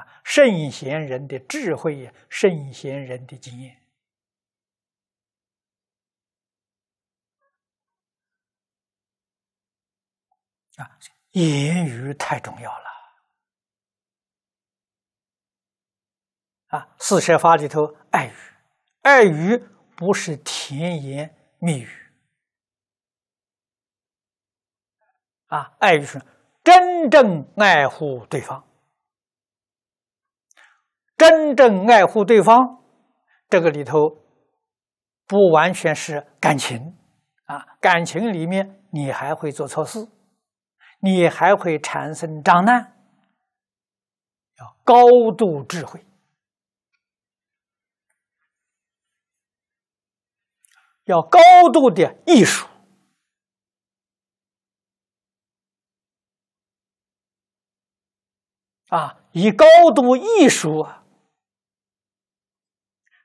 啊！圣贤人的智慧呀，圣贤人的经验。啊，言语太重要了。啊，四舍法里头，爱语，爱语不是甜言蜜语。啊，爱语是真正爱护对方，真正爱护对方，这个里头不完全是感情。啊，感情里面你还会做错事。你还会产生障碍？要高度智慧，要高度的艺术啊！以高度艺术，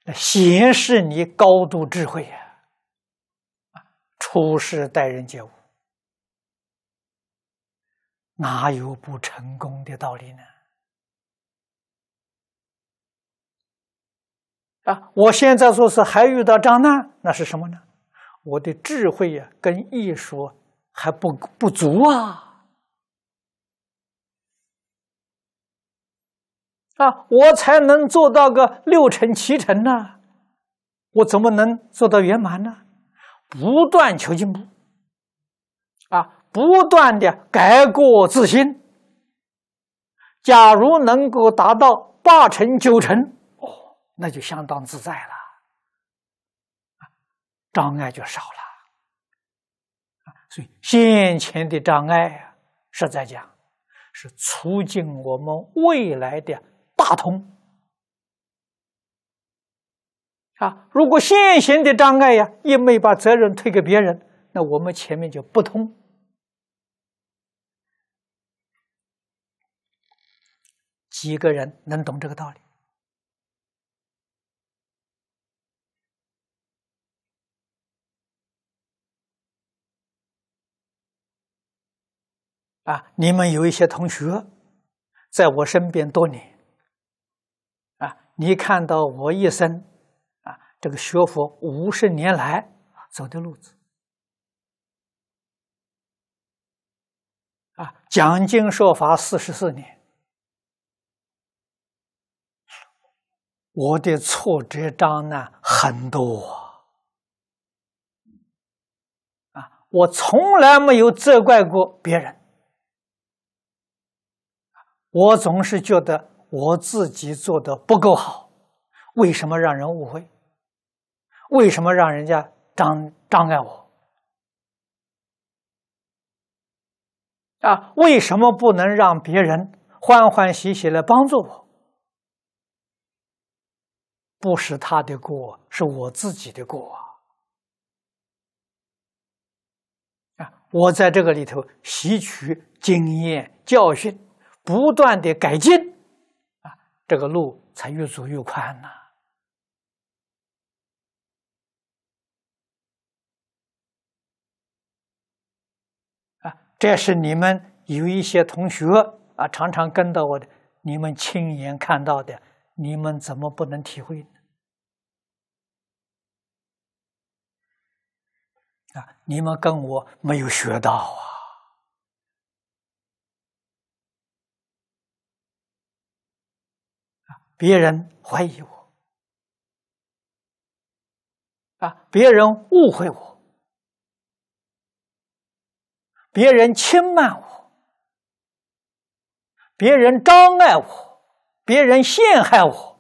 来显示你高度智慧啊，处世待人接物。哪有不成功的道理呢？啊，我现在说是还遇到障呢，那是什么呢？我的智慧呀，跟艺术还不不足啊！啊，我才能做到个六成七成呢，我怎么能做到圆满呢？不断求进步，啊！不断的改过自新，假如能够达到八成九成，哦，那就相当自在了，障碍就少了，所以现行的障碍实在讲，是促进我们未来的大通，啊，如果现行的障碍呀，也没把责任推给别人，那我们前面就不通。几个人能懂这个道理？啊，你们有一些同学，在我身边多年。啊，你看到我一生，啊，这个学佛五十年来走的路子，啊，讲经说法四十四年。我的挫折、障呢很多啊！我从来没有责怪过别人，我总是觉得我自己做的不够好，为什么让人误会？为什么让人家障障碍我？啊，为什么不能让别人欢欢喜喜来帮助我？不是他的过，是我自己的过啊！我在这个里头吸取经验教训，不断的改进，啊，这个路才越走越宽呐！啊，这是你们有一些同学啊，常常跟到我的，你们亲眼看到的，你们怎么不能体会？啊！你们跟我没有学到啊！别人怀疑我，啊！别人误会我，别人轻慢我，别人招碍我，别人陷害我，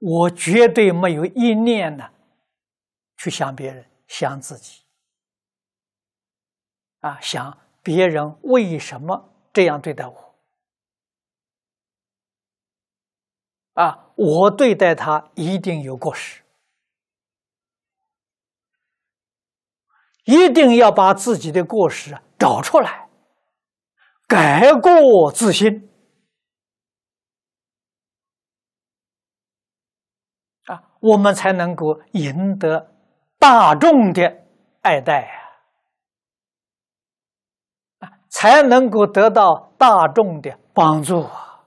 我绝对没有一念呢。去想别人，想自己，啊，想别人为什么这样对待我？啊，我对待他一定有过失，一定要把自己的过失找出来，改过自新，啊，我们才能够赢得。大众的爱戴啊，才能够得到大众的帮助啊。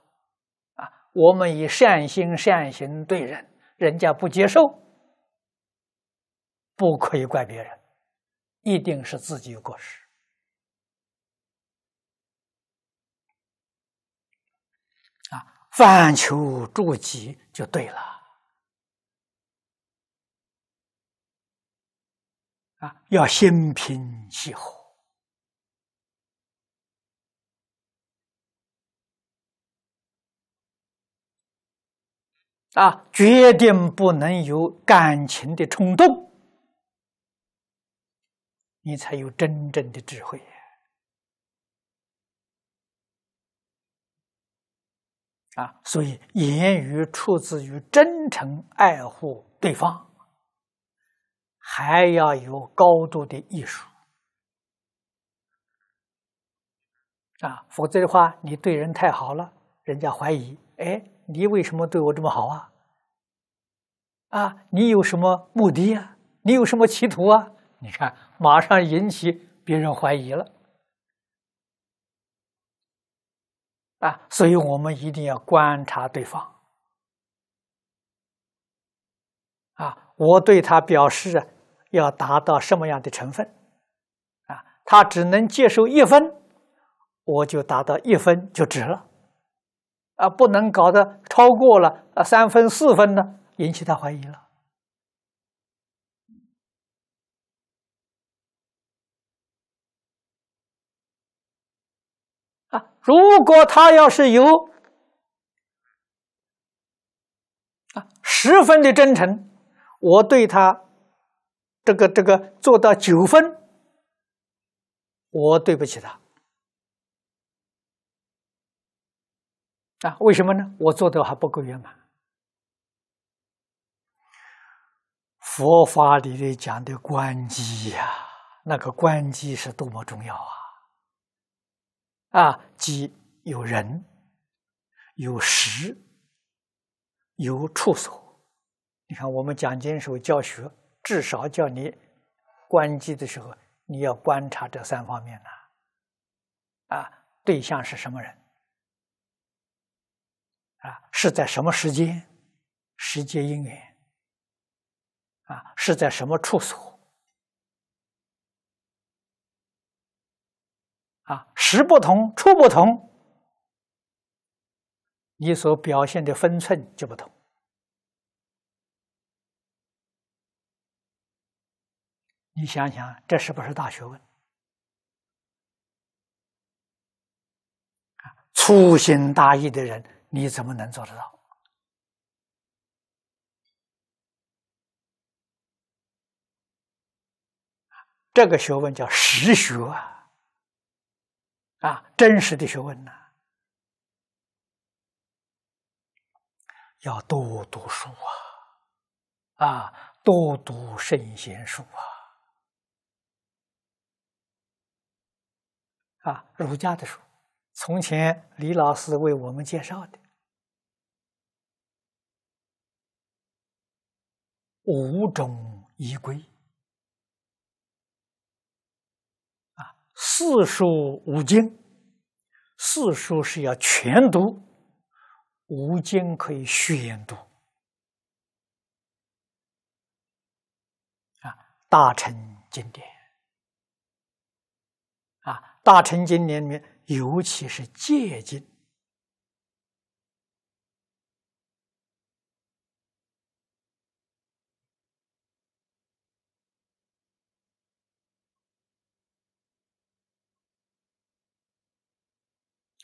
我们以善心善行对人，人家不接受，不可以怪别人，一定是自己有过失啊。反求诸己就对了。啊，要心平气和啊，决定不能有感情的冲动，你才有真正的智慧啊。所以，言语出自于真诚，爱护对方。还要有高度的艺术啊，否则的话，你对人太好了，人家怀疑：哎，你为什么对我这么好啊？啊，你有什么目的啊？你有什么企图啊？你看，马上引起别人怀疑了啊！所以我们一定要观察对方。啊，我对他表示要达到什么样的成分，啊，他只能接受一分，我就达到一分就值了，啊，不能搞得超过了啊三分四分呢，引起他怀疑了。啊，如果他要是有啊十分的真诚。我对他，这个这个做到九分，我对不起他啊！为什么呢？我做的还不够圆满。佛法里面讲的关机呀，那个关机是多么重要啊！啊，机有人，有实，有处所。你看，我们讲经时候教学，至少叫你关机的时候，你要观察这三方面呢，啊，对象是什么人，啊，是在什么时间，时间因缘，啊，是在什么处所，啊，时不同，处不同，你所表现的分寸就不同。你想想，这是不是大学问？啊，粗心大意的人，你怎么能做得到？这个学问叫实学啊，啊，真实的学问呢？要多读书啊，啊，多读圣贤书啊。啊，儒家的书，从前李老师为我们介绍的五种依规啊，四书五经，四书是要全读，五经可以选读啊，大成经典。大乘经典里面，尤其是戒经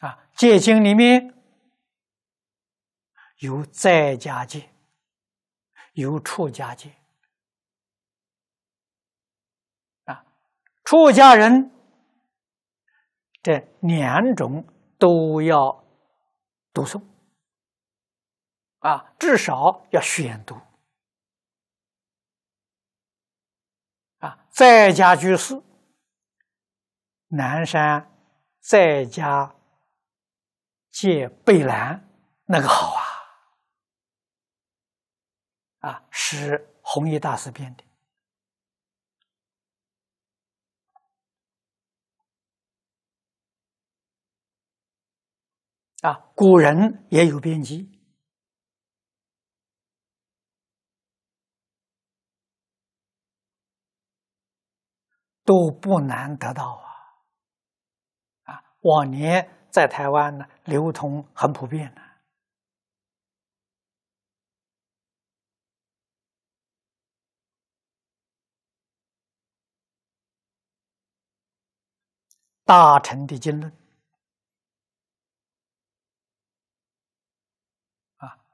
啊，戒经里面有在家戒，有出家戒啊，出家人。这两种都要读诵啊，至少要选读啊。在家居士，南山在家借贝兰那个好啊啊，是弘一大师编的。啊，古人也有编辑，都不难得到啊。啊，往年在台湾呢，流通很普遍的《大臣的经论》。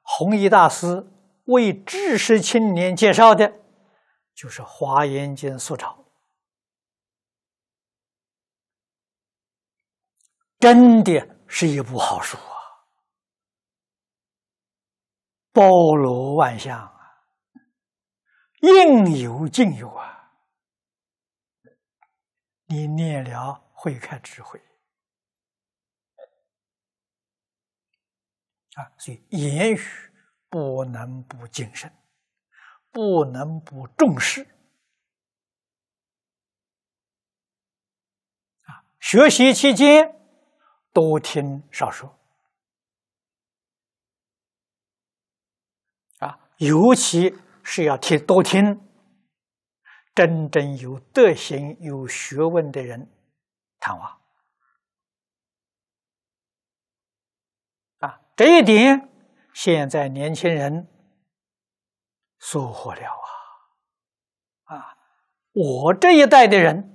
弘一大师为知识青年介绍的，就是《华严经》素抄，真的是一部好书啊！包罗万象啊，应有尽有啊！你念了，会开智慧。啊，所以言语不能不谨慎，不能不重视。啊，学习期间多听少说。啊，尤其是要听多听，真正有德行、有学问的人谈话。这一点，现在年轻人疏忽了啊！啊，我这一代的人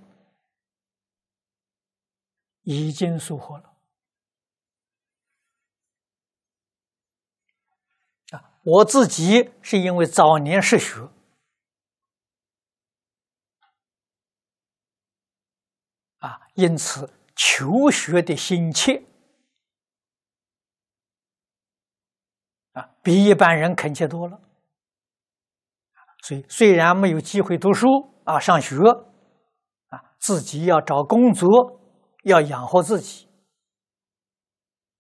已经疏忽了啊！我自己是因为早年失学啊，因此求学的心切。比一般人恳切多了，所以虽然没有机会读书啊、上学，啊，自己要找工作，要养活自己，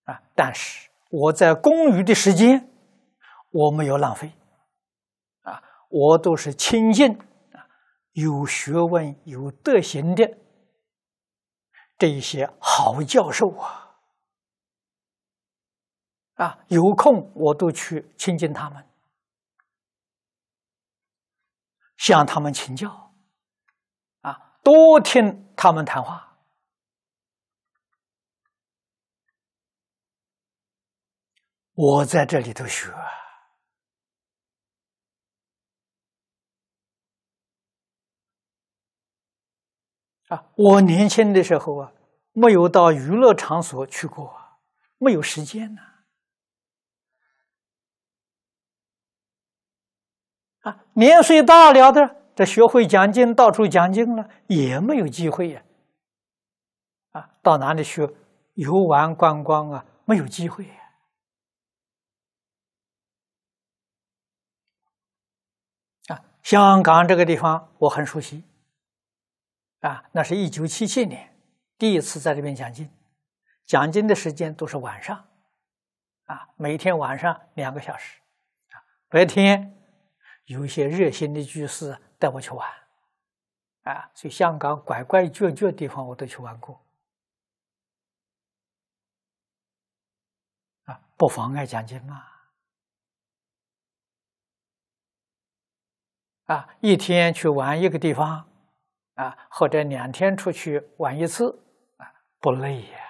啊，但是我在公余的时间，我没有浪费，啊，我都是亲近啊有学问、有德行的这一些好教授啊。啊，有空我都去亲近他们，向他们请教，啊，多听他们谈话，我在这里头学。啊，我年轻的时候啊，没有到娱乐场所去过，没有时间呢。年岁大了的，这学会讲经，到处讲经了，也没有机会呀。啊，到哪里学、游玩观光啊，没有机会呀。啊，香港这个地方我很熟悉。啊，那是一九七七年第一次在这边讲经，讲经的时间都是晚上，啊，每天晚上两个小时，啊，白天。有一些热心的居士带我去玩，啊，所以香港拐拐角角地方我都去玩过，啊，不妨碍奖金嘛，啊，一天去玩一个地方，啊，或者两天出去玩一次，啊，不累呀。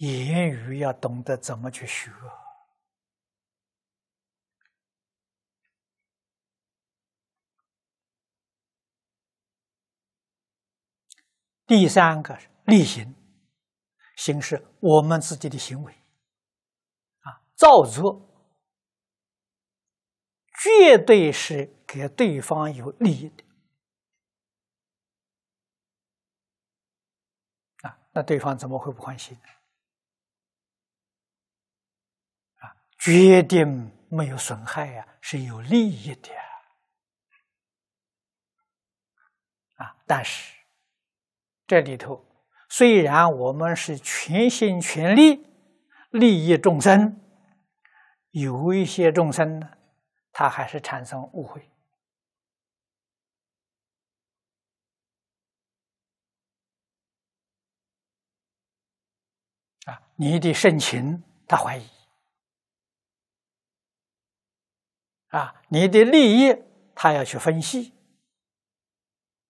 言语要懂得怎么去学。第三个，例行，行事，我们自己的行为，啊，造作，绝对是给对方有利益的，啊，那对方怎么会不欢喜？呢？决定没有损害呀，是有利益的啊！但是这里头，虽然我们是全心全力利益众生，有一些众生呢，他还是产生误会啊！你的盛情，他怀疑。啊，你的利益他要去分析，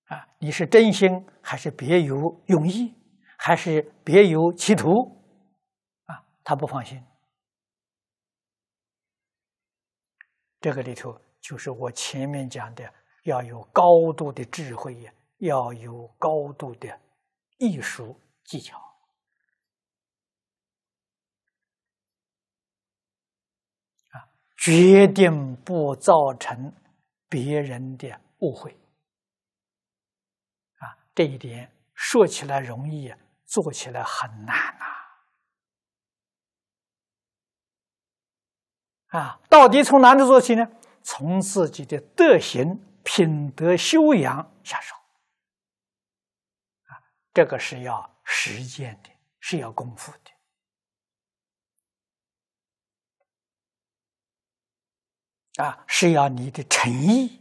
啊，你是真心还是别有用意，还是别有企图，啊，他不放心。这个里头就是我前面讲的，要有高度的智慧，要有高度的艺术技巧。决定不造成别人的误会，啊，这一点说起来容易，做起来很难呐。啊，到底从哪里做起呢？从自己的德行、品德修养下手。啊，这个是要实践的，是要功夫的。啊，是要你的诚意，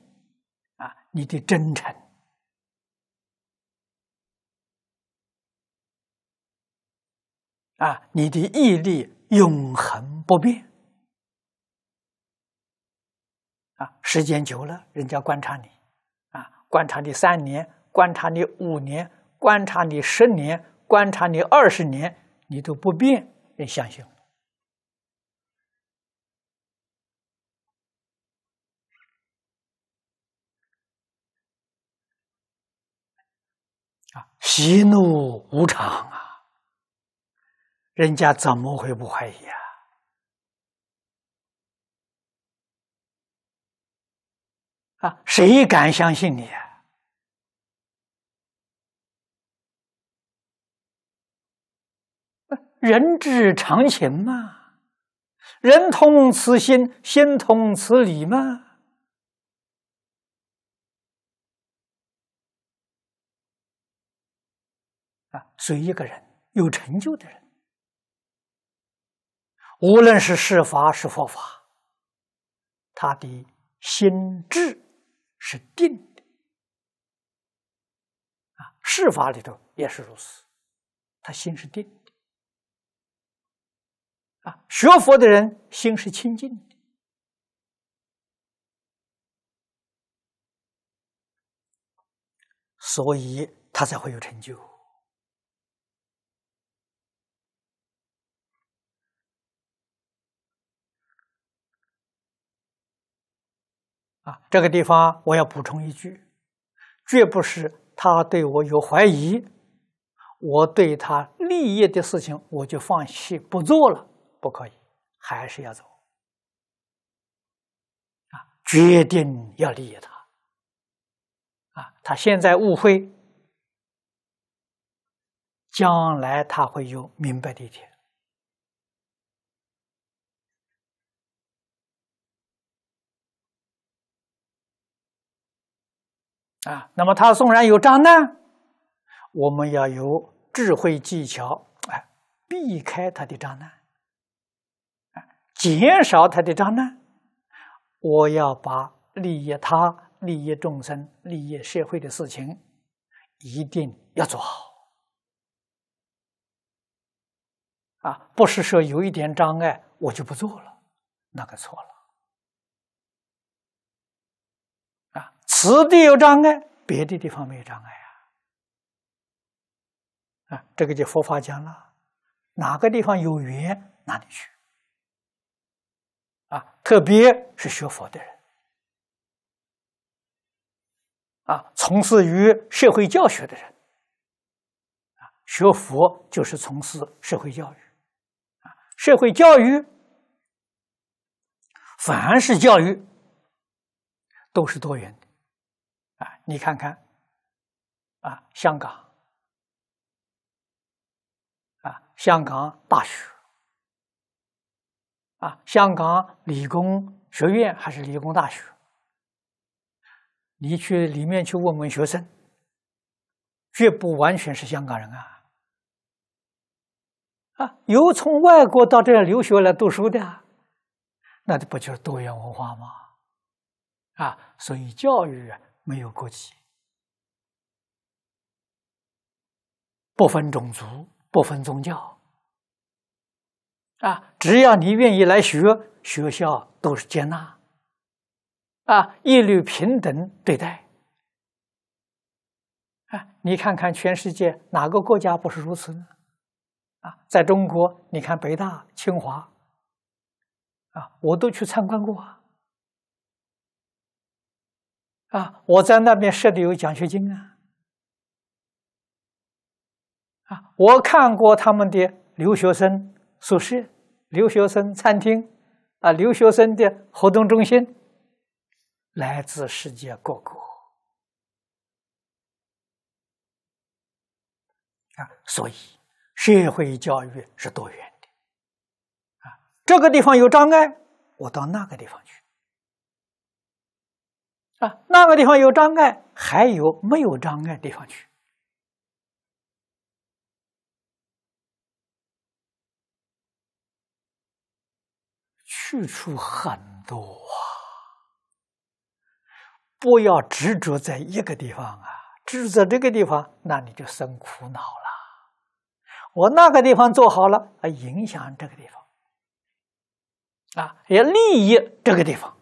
啊，你的真诚，啊，你的毅力永恒不变，啊，时间久了，人家观察你，啊，观察你三年，观察你五年，观察你十年，观察你二十年，你都不变，你相信我。喜怒无常啊！人家怎么会不怀疑啊？啊，谁敢相信你？啊？人之常情嘛，人通此心，心通此理嘛。啊，随一个人有成就的人，无论是是法是佛法，他的心智是定的。啊，是法里头也是如此，他心是定的。啊，学佛的人心是清净的，所以他才会有成就。这个地方我要补充一句，绝不是他对我有怀疑，我对他利益的事情我就放弃不做了，不可以，还是要走。啊，决定要利益他。啊，他现在误会，将来他会有明白的一天。啊，那么他纵然有障碍，我们要有智慧技巧，哎，避开他的障碍，哎，减少他的障碍。我要把利益他、利益众生、利益社会的事情，一定要做好。啊，不是说有一点障碍我就不做了，那个错了。此地有障碍，别的地方没有障碍啊！啊，这个就佛法讲了，哪个地方有缘，哪里去啊？特别是学佛的人啊，从事于社会教学的人啊，学佛就是从事社会教育啊，社会教育，凡是教育都是多元的。啊，你看看，啊，香港，啊，香港大学，啊，香港理工学院还是理工大学，你去里面去问问学生，绝不完全是香港人啊，啊，有从外国到这留学来读书的，那这不就是多元文化吗？啊，所以教育啊。没有国籍，不分种族，不分宗教，啊，只要你愿意来学，学校都是接纳，啊，一律平等对待，啊，你看看全世界哪个国家不是如此？呢？啊，在中国，你看北大、清华，啊，我都去参观过啊。啊，我在那边设的有奖学金啊！啊，我看过他们的留学生宿舍、留学生餐厅、啊留学生的活动中心，来自世界各国。啊，所以社会教育是多元的。啊，这个地方有障碍，我到那个地方去。啊，那个地方有障碍，还有没有障碍地方去？去处很多啊，不要执着在一个地方啊，执着这个地方，那你就生苦恼了。我那个地方做好了，还影响这个地方，啊，也利益这个地方。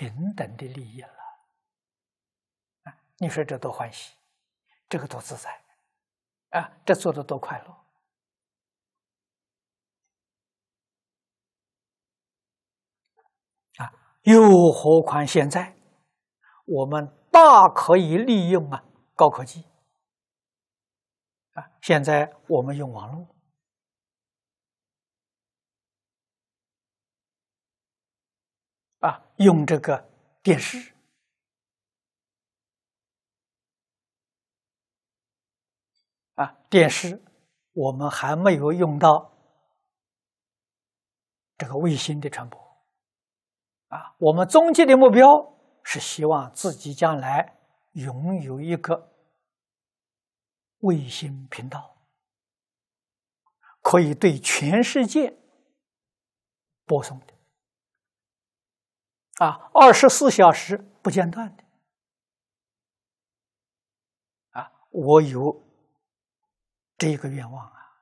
平等的利益了，啊！你说这多欢喜，这个多自在，啊，这做的多快乐，啊！又何况现在，我们大可以利用啊高科技，啊！现在我们用网络。用这个电视啊，电视我们还没有用到这个卫星的传播啊。我们终极的目标是希望自己将来拥有一个卫星频道，可以对全世界播送的。啊，二十四小时不间断的，啊，我有这个愿望啊，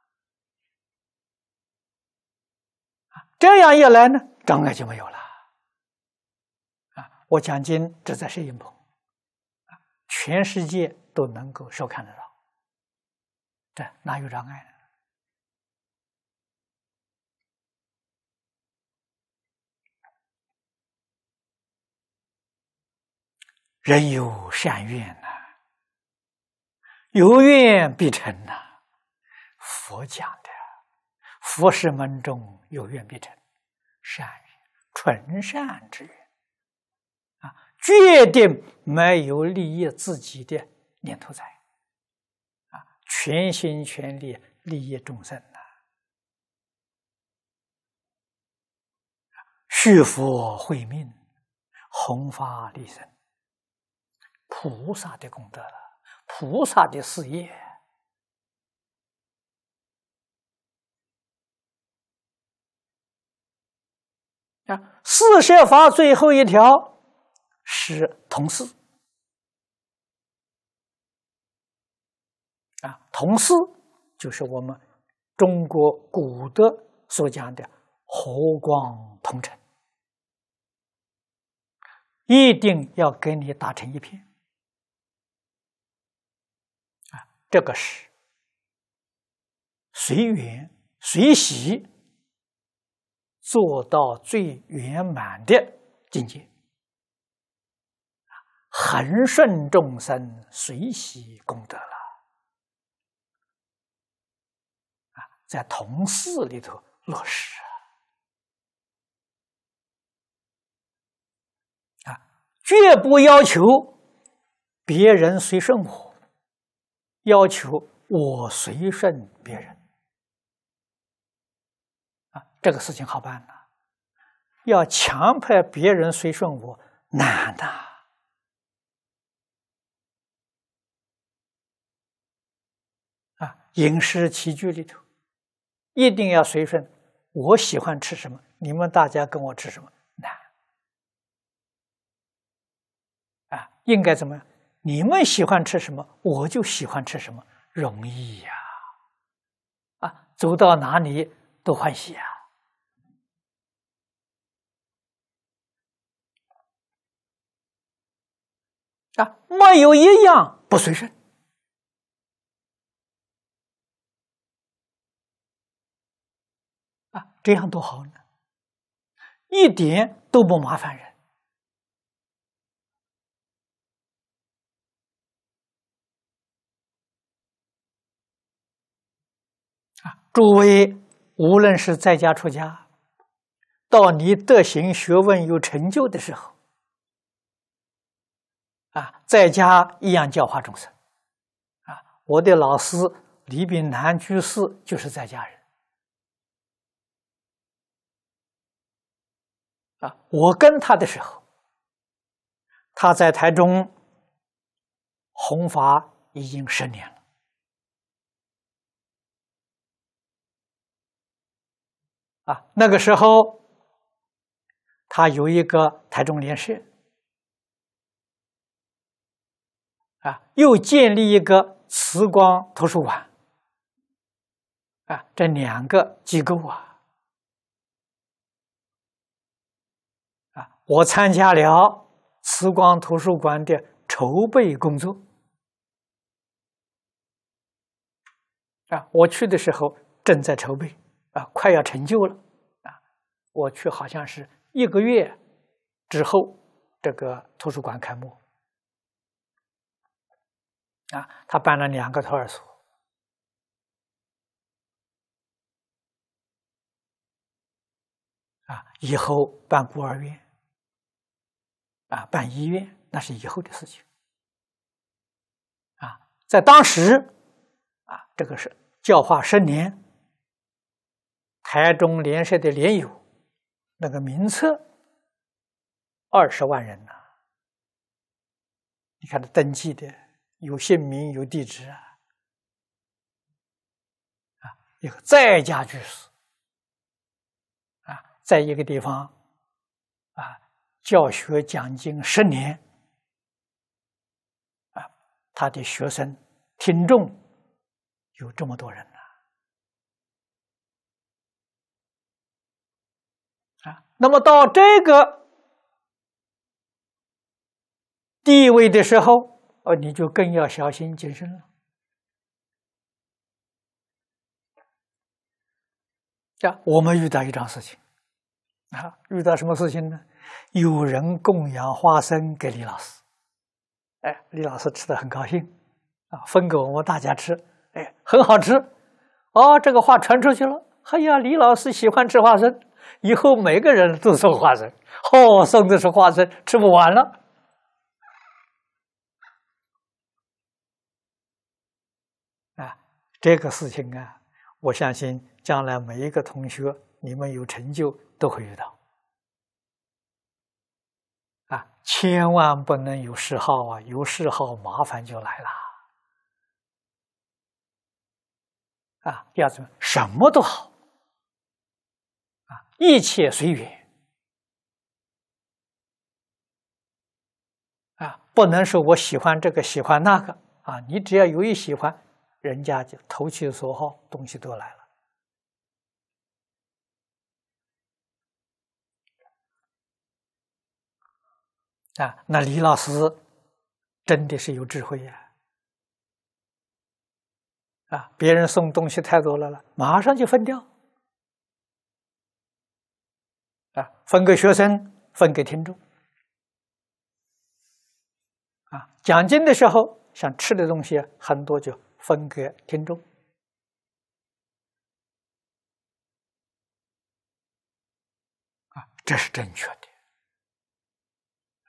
这样一来呢，障碍就没有了，啊，我奖金只在摄影棚。啊，全世界都能够收看得到，这哪有障碍？呢？人有善愿呐，有愿必成呐，佛讲的，佛是门中有愿必成，善愿，纯善之人啊，决定没有利益自己的念头在，啊，全心全力利益众生呐，续佛慧命，弘法利生。菩萨的功德了，菩萨的事业啊！四摄法最后一条是同事啊，同事就是我们中国古德所讲的和光同尘，一定要跟你打成一片。这个是随缘随喜，做到最圆满的境界，恒顺众生，随喜功德了。啊，在同事里头落实啊，绝不要求别人随顺我。要求我随顺别人啊，这个事情好办呐。要强迫别人随顺我难呐。啊，饮食起居里头，一定要随顺我喜欢吃什么，你们大家跟我吃什么难。啊，应该怎么样？你们喜欢吃什么，我就喜欢吃什么，容易呀！啊，走到哪里都欢喜啊！啊，没有一样不随身啊，这样多好呢，一点都不麻烦人。诸位，无论是在家出家，到你德行、学问有成就的时候，啊，在家一样教化众生，啊，我的老师李炳南居士就是在家人，啊，我跟他的时候，他在台中弘法已经十年了。啊，那个时候，他有一个台中联社，啊，又建立一个慈光图书馆，啊，这两个机构啊，啊，我参加了慈光图书馆的筹备工作，啊，我去的时候正在筹备。啊，快要成就了，啊，我去好像是一个月之后，这个图书馆开幕，啊，他办了两个托儿所，啊，以后办孤儿院，啊，办医院，那是以后的事情，啊，在当时，啊，这个是教化生年台中联社的联友，那个名册二十万人呐。你看他登记的有姓名、有地址啊。啊，一个在家居士，啊，在一个地方，啊，教学讲经十年，啊，他的学生听众有这么多人。那么到这个地位的时候，哦，你就更要小心谨慎了。啊，我们遇到一桩事情，啊，遇到什么事情呢？有人供养花生给李老师，哎，李老师吃的很高兴，啊，分给我们大家吃，哎，很好吃。哦，这个话传出去了，哎呀，李老师喜欢吃花生。以后每个人都送花生，哦，送的是花生，吃不完了。啊，这个事情啊，我相信将来每一个同学，你们有成就都会遇到。啊，千万不能有嗜好啊，有嗜好麻烦就来了。啊，第二什么什么都好。一切随缘啊，不能说我喜欢这个喜欢那个啊！你只要有一喜欢，人家就投其所好，东西都来了啊！那李老师真的是有智慧呀！啊，别人送东西太多了了，马上就分掉。啊，分给学生，分给听众。啊，讲经的时候想吃的东西很多，就分给听众。啊，这是正确的。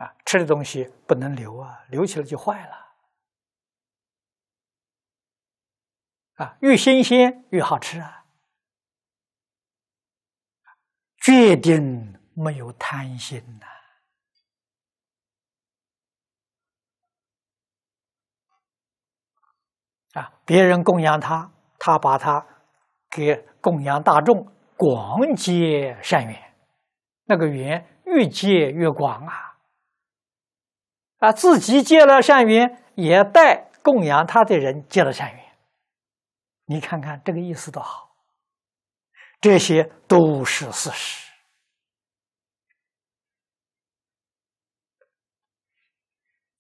啊，吃的东西不能留啊，留起来就坏了。啊，越新鲜越好吃啊。决定没有贪心呐！啊，别人供养他，他把他给供养大众，广结善缘，那个缘越结越广啊！啊，自己结了善缘，也带供养他的人结了善缘，你看看这个意思多好。这些都是事实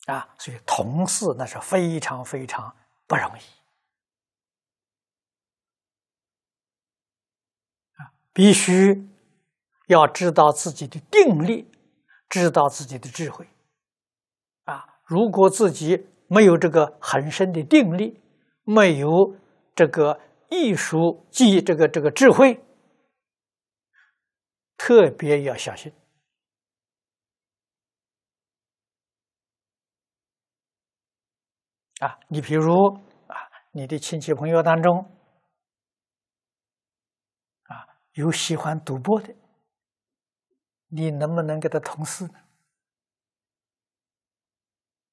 啊，所以同事那是非常非常不容易啊，必须要知道自己的定力，知道自己的智慧啊。如果自己没有这个很深的定力，没有这个艺术技，这个这个智慧，特别要小心啊！你比如啊，你的亲戚朋友当中啊，有喜欢赌博的，你能不能跟他同事？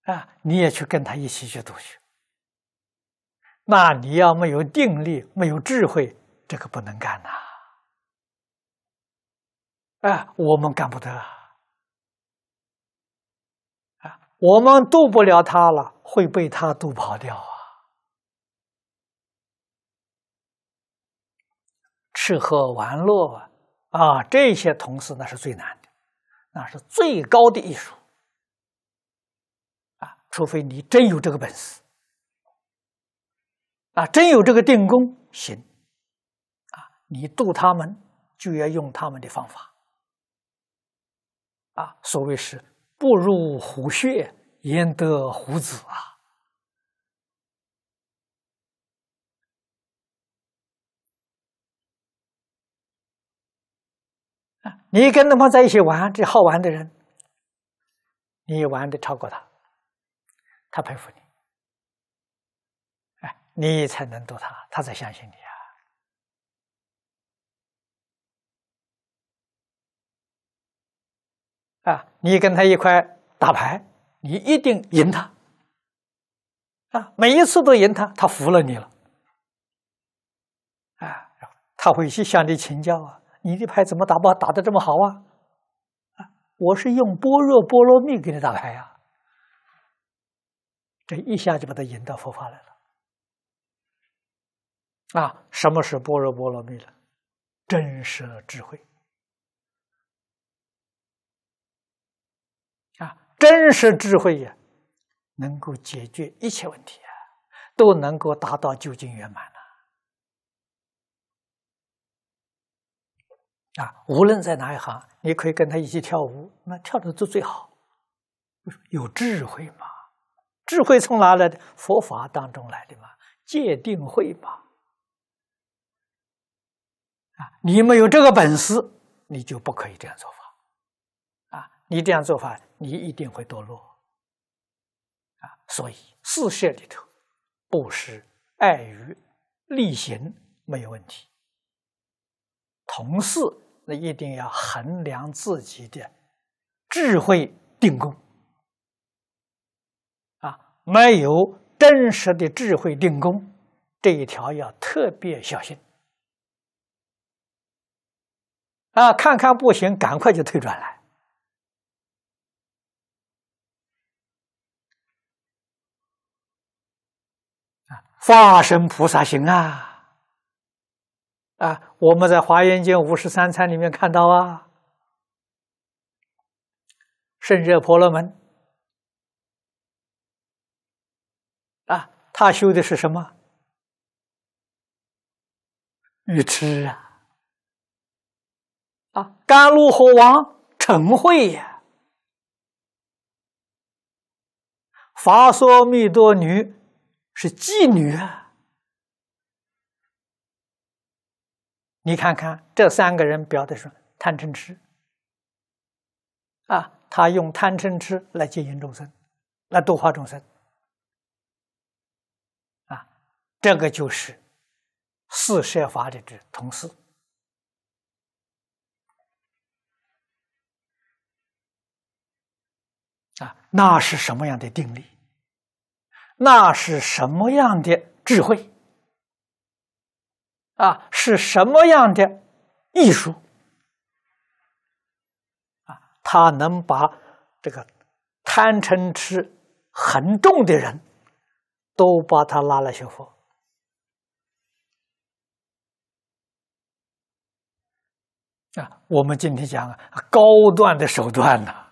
啊，你也去跟他一起去赌去？那你要没有定力，没有智慧，这个不能干呐。哎，我们干不得啊！我们渡不了他了，会被他渡跑掉啊！吃喝玩乐啊，这些同事那是最难的，那是最高的艺术啊！除非你真有这个本事啊，真有这个定功行啊，你渡他们就要用他们的方法。啊，所谓是不入虎穴，焉得虎子啊！你跟他方在一起玩，这好玩的人，你玩的超过他，他佩服你，哎，你才能躲他，他才相信你。啊，你跟他一块打牌，你一定赢他啊！每一次都赢他，他服了你了。啊，他会去向你请教啊，你的牌怎么打？不打的这么好啊！啊，我是用般若波罗蜜给你打牌呀。这一下就把他引到佛法来了。啊，什么是般若波罗蜜了？真实智慧。真实智慧呀，能够解决一切问题啊，都能够达到究竟圆满了。啊，无论在哪一行，你可以跟他一起跳舞，那跳的就最好。有智慧嘛？智慧从哪来的？佛法当中来的嘛？界定慧嘛？啊，你没有这个本事，你就不可以这样做法。你这样做法，你一定会堕落，啊！所以四摄里头，布施、爱于利行没有问题，同时那一定要衡量自己的智慧定功，啊，没有真实的智慧定功，这一条要特别小心，啊，看看不行，赶快就退转来。化身菩萨行啊！啊，我们在《华严经·五十三参》里面看到啊，胜者婆罗门啊，他修的是什么？欲痴啊！啊，甘露猴王成慧呀，法说密多女。是妓女啊！你看看这三个人表的是贪嗔痴啊，他用贪嗔痴来经营众生，来度化众生啊，这个就是四摄法的之同事啊，那是什么样的定力？那是什么样的智慧啊？是什么样的艺术啊？他能把这个贪嗔痴很重的人，都把他拉来修佛啊？我们今天讲啊，高段的手段呐，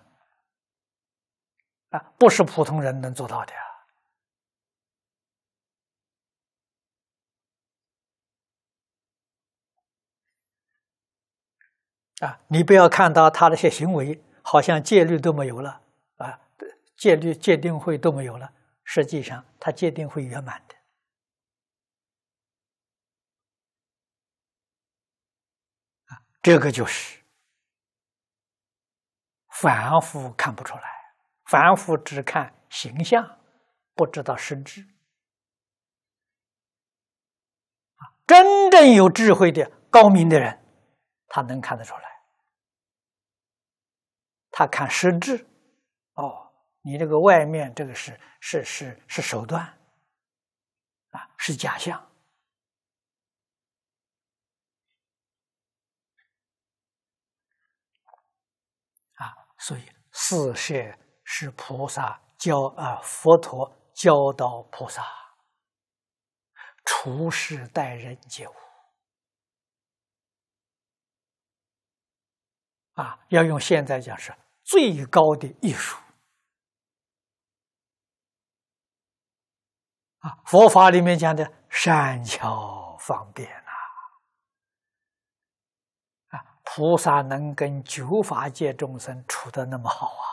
啊，不是普通人能做到的。啊，你不要看到他那些行为，好像戒律都没有了，啊，戒律、戒定慧都没有了。实际上，他戒定慧圆满的。啊，这个就是凡夫看不出来，凡夫只看形象，不知道实质。啊，真正有智慧的、高明的人。他能看得出来，他看实质。哦，你这个外面这个是是是是手段，啊，是假象。啊，所以四摄是菩萨教啊，佛陀教导菩萨，处世待人接物。啊，要用现在讲是最高的艺术。啊，佛法里面讲的善巧方便呐，啊，菩萨能跟九法界众生处的那么好啊，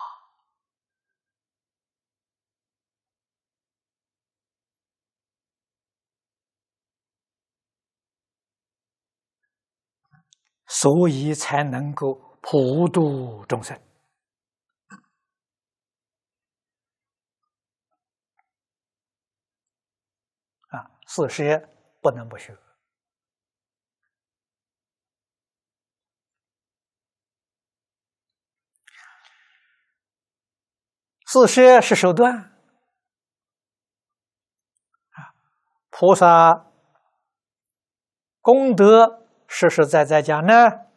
所以才能够。普度众生啊，四摄不能不学。四摄是手段菩萨功德实实在在讲呢。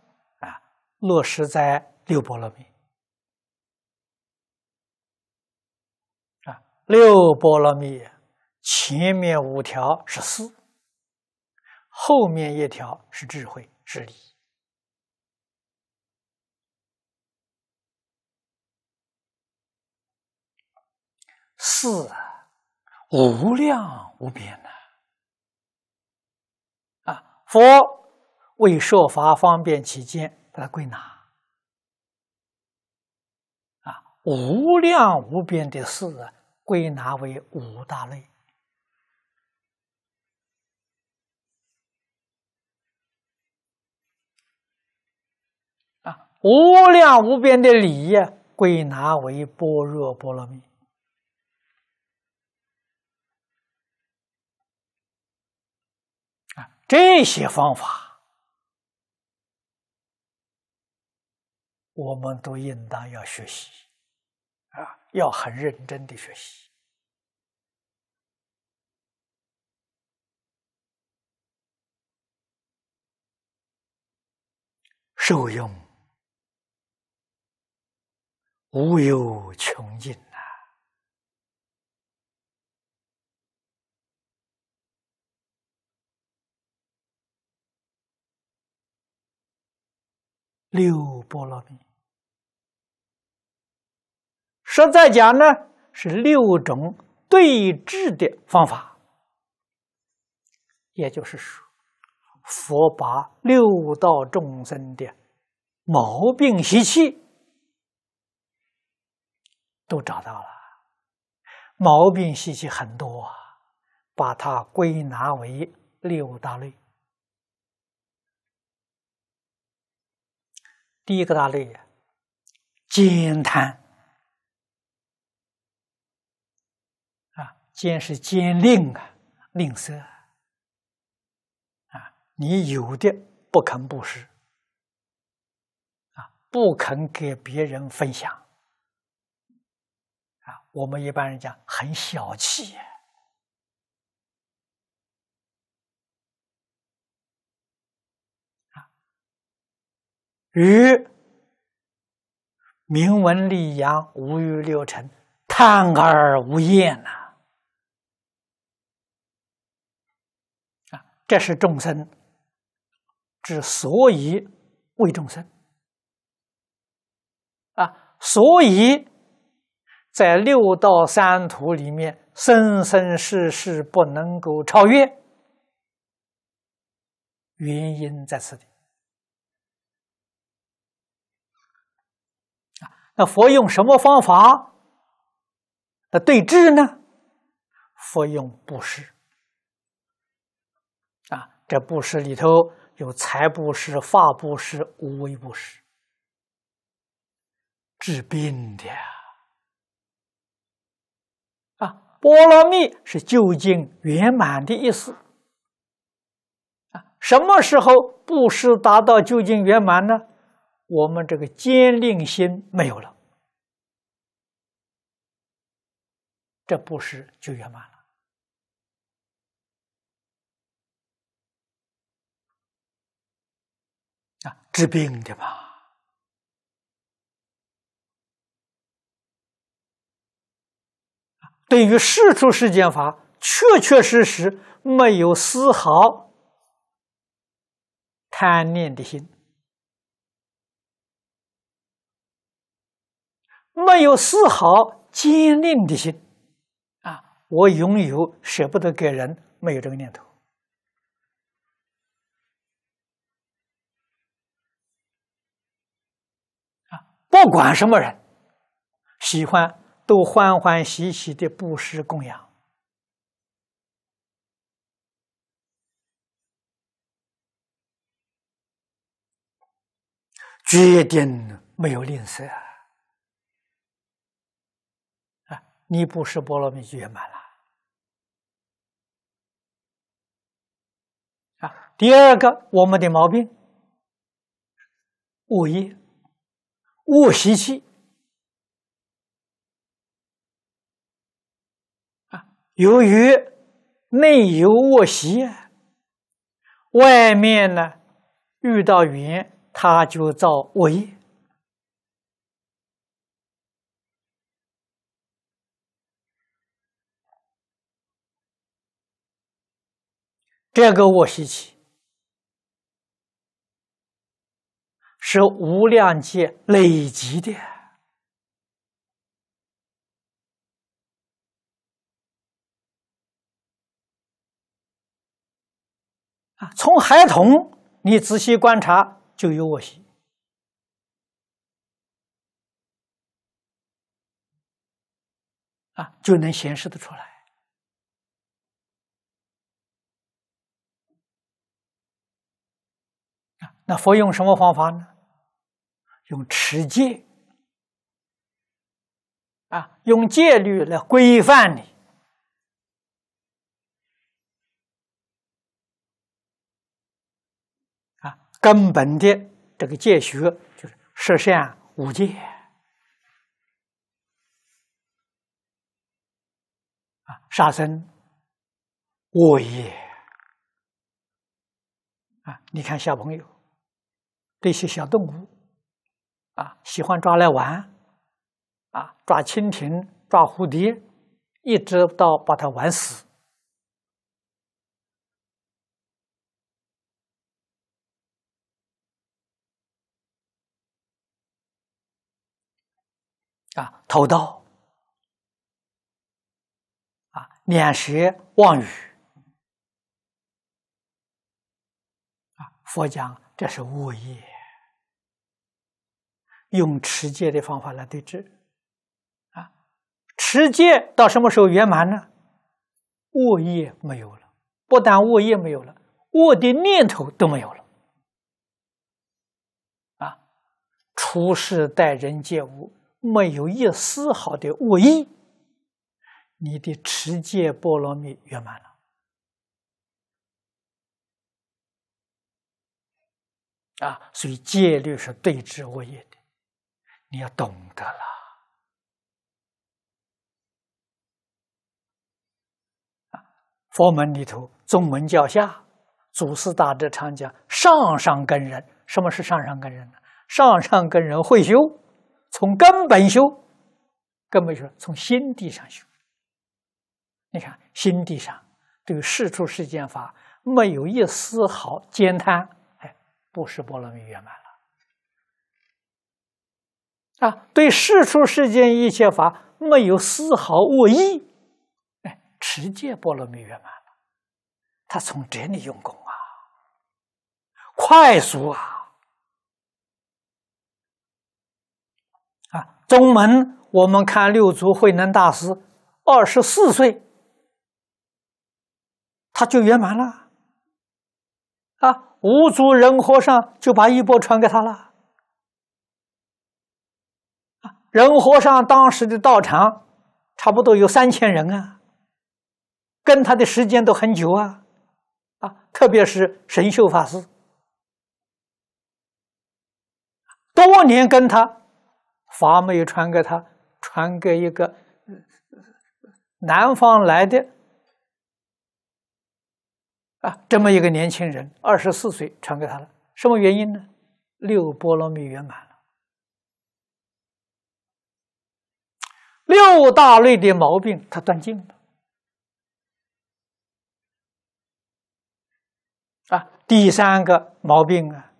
落实在六波罗蜜啊，六波罗蜜前面五条是思，后面一条是智慧，是理，是无量无边呐。啊。佛为说法方便起见。把它归纳啊，无量无边的事归纳为五大类啊，无量无边的理归纳为般若波罗蜜啊，这些方法。我们都应当要学习，啊，要很认真的学习，受用无有穷尽呐，六波罗蜜。说再讲呢，是六种对治的方法，也就是说，佛把六道众生的毛病习气都找到了，毛病习气很多啊，把它归纳为六大类。第一个大类，惊谈。坚是坚令啊，吝啬啊！你有的不肯布施啊，不肯给别人分享啊。我们一般人讲很小气啊。愚，明文立扬，无欲六尘，贪而无厌呐。这是众生之所以为众生啊，所以，在六道三途里面生生世世不能够超越，原因在此地那佛用什么方法？那对治呢？佛用布施。这布施里头有财布施、法布施、无为布施，治病的啊！波罗蜜是究竟圆满的意思啊！什么时候布施达到究竟圆满呢？我们这个坚令心没有了，这布施就圆满了。治病的吧？对于事出世间法，确确实实没有丝毫贪念的心，没有丝毫坚定的心啊！我拥有舍不得给人，没有这个念头。不管什么人，喜欢都欢欢喜喜的布施供养，决定没有吝啬啊！你布施波罗蜜就圆满了啊！第二个我们的毛病，五业。卧习气啊，由于内有卧习，外面呢遇到云，它就造业。这个卧习气。是无量劫累积的啊！从孩童，你仔细观察就有我心啊，就能显示的出来那佛用什么方法呢？用持戒啊，用戒律来规范你啊，根本的这个戒学就是十善五戒啊，杀生、恶业啊，你看小朋友这些小动物。啊，喜欢抓来玩，啊，抓蜻蜓，抓蝴蝶，一直到把它玩死。啊，偷盗，啊，敛舌妄语，啊，佛讲这是恶业。用持戒的方法来对治，啊，持戒到什么时候圆满呢？恶业没有了，不但恶业没有了，恶的念头都没有了，啊，出世待人接物没有一丝毫的恶意，你的持戒波罗蜜圆满了，啊，所以戒律是对治恶业的。你要懂得了，佛门里头，宗门教下，祖师大德常讲：上上根人，什么是上上根人呢？上上根人会修，从根本修，根本就是从心地上修。你看，心地上对世出世间法没有一丝毫兼贪，哎，不是波罗蜜圆满。啊，对世出世间一切法没有丝毫恶意，哎，持戒波罗蜜圆满了。他从这里用功啊，快速啊，啊，宗门我们看六祖慧能大师，二十四岁他就圆满了，啊，五祖人和尚就把衣钵传给他了。仁和尚当时的道场，差不多有三千人啊，跟他的时间都很久啊，啊，特别是神秀法师，多年跟他法没有传给他，传给一个南方来的啊，这么一个年轻人，二十四岁传给他了。什么原因呢？六波罗蜜圆满。六大类的毛病，他断尽了啊。第三个毛病啊，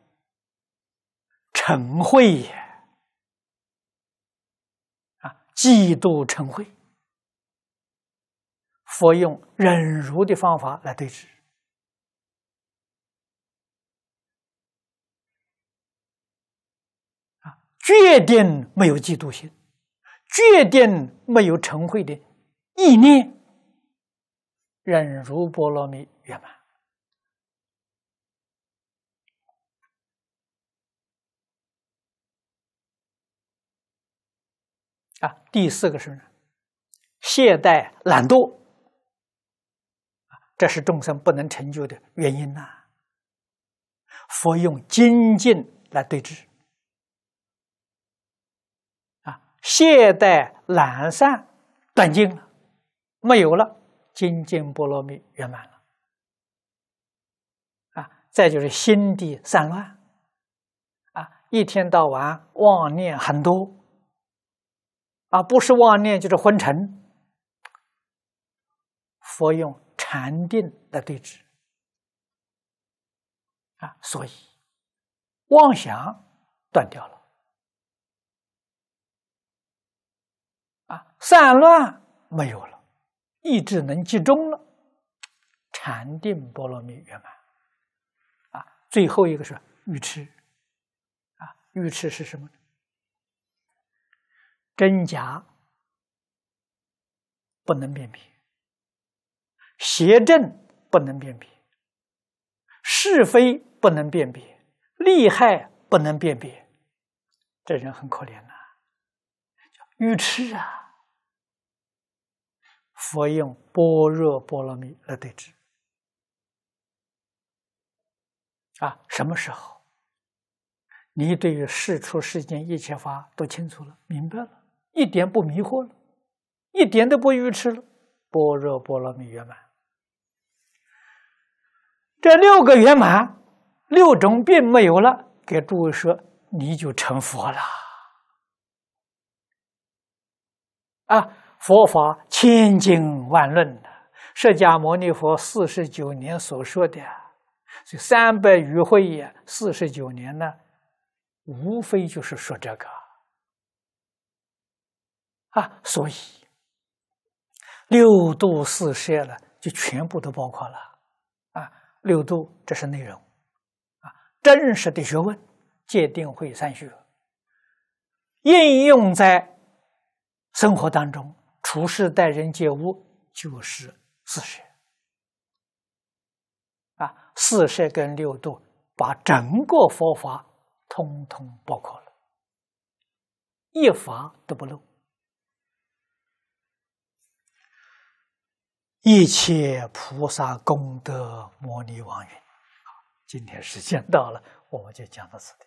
嗔恚啊，嫉妒成慧。佛用忍辱的方法来对治啊，决定没有嫉妒心。决定没有成慧的意念，忍辱波罗蜜圆满啊！第四个是懈怠懒惰这是众生不能成就的原因呐。佛用精进来对治。懈怠、懒散、断尽了，没有了；精进波罗蜜圆满了，啊，再就是心地散乱，啊，一天到晚妄念很多，啊，不是妄念就是昏沉。佛用禅定来对峙。啊，所以妄想断掉了。散乱没有了，意志能集中了，禅定波罗蜜圆满，啊，最后一个是愚痴，啊，愚痴是什么？真假不能辨别，邪正不能辨别，是非不能辨别，利害不能辨别，这人很可怜呐，叫愚痴啊。佛用般若波罗蜜来对治啊！什么时候你对于世出世间一切法都清楚了、明白了，一点不迷惑了，一点都不愚痴了，般若波罗蜜圆满。这六个圆满、六种病没有了，给诸位说，你就成佛了啊！佛法千经万论，释迦牟尼佛四十九年所说的，这三百余会也，四十九年呢，无非就是说这个，啊，所以六度四摄了，就全部都包括了，啊，六度这是内容，啊，真实的学问，界定慧三学，应用在生活当中。不是待人接物，就是四舍。啊，四摄跟六度，把整个佛法通通包括了，一法都不漏。一切菩萨功德，摩尼王云。好，今天时间到了，我们就讲到此地。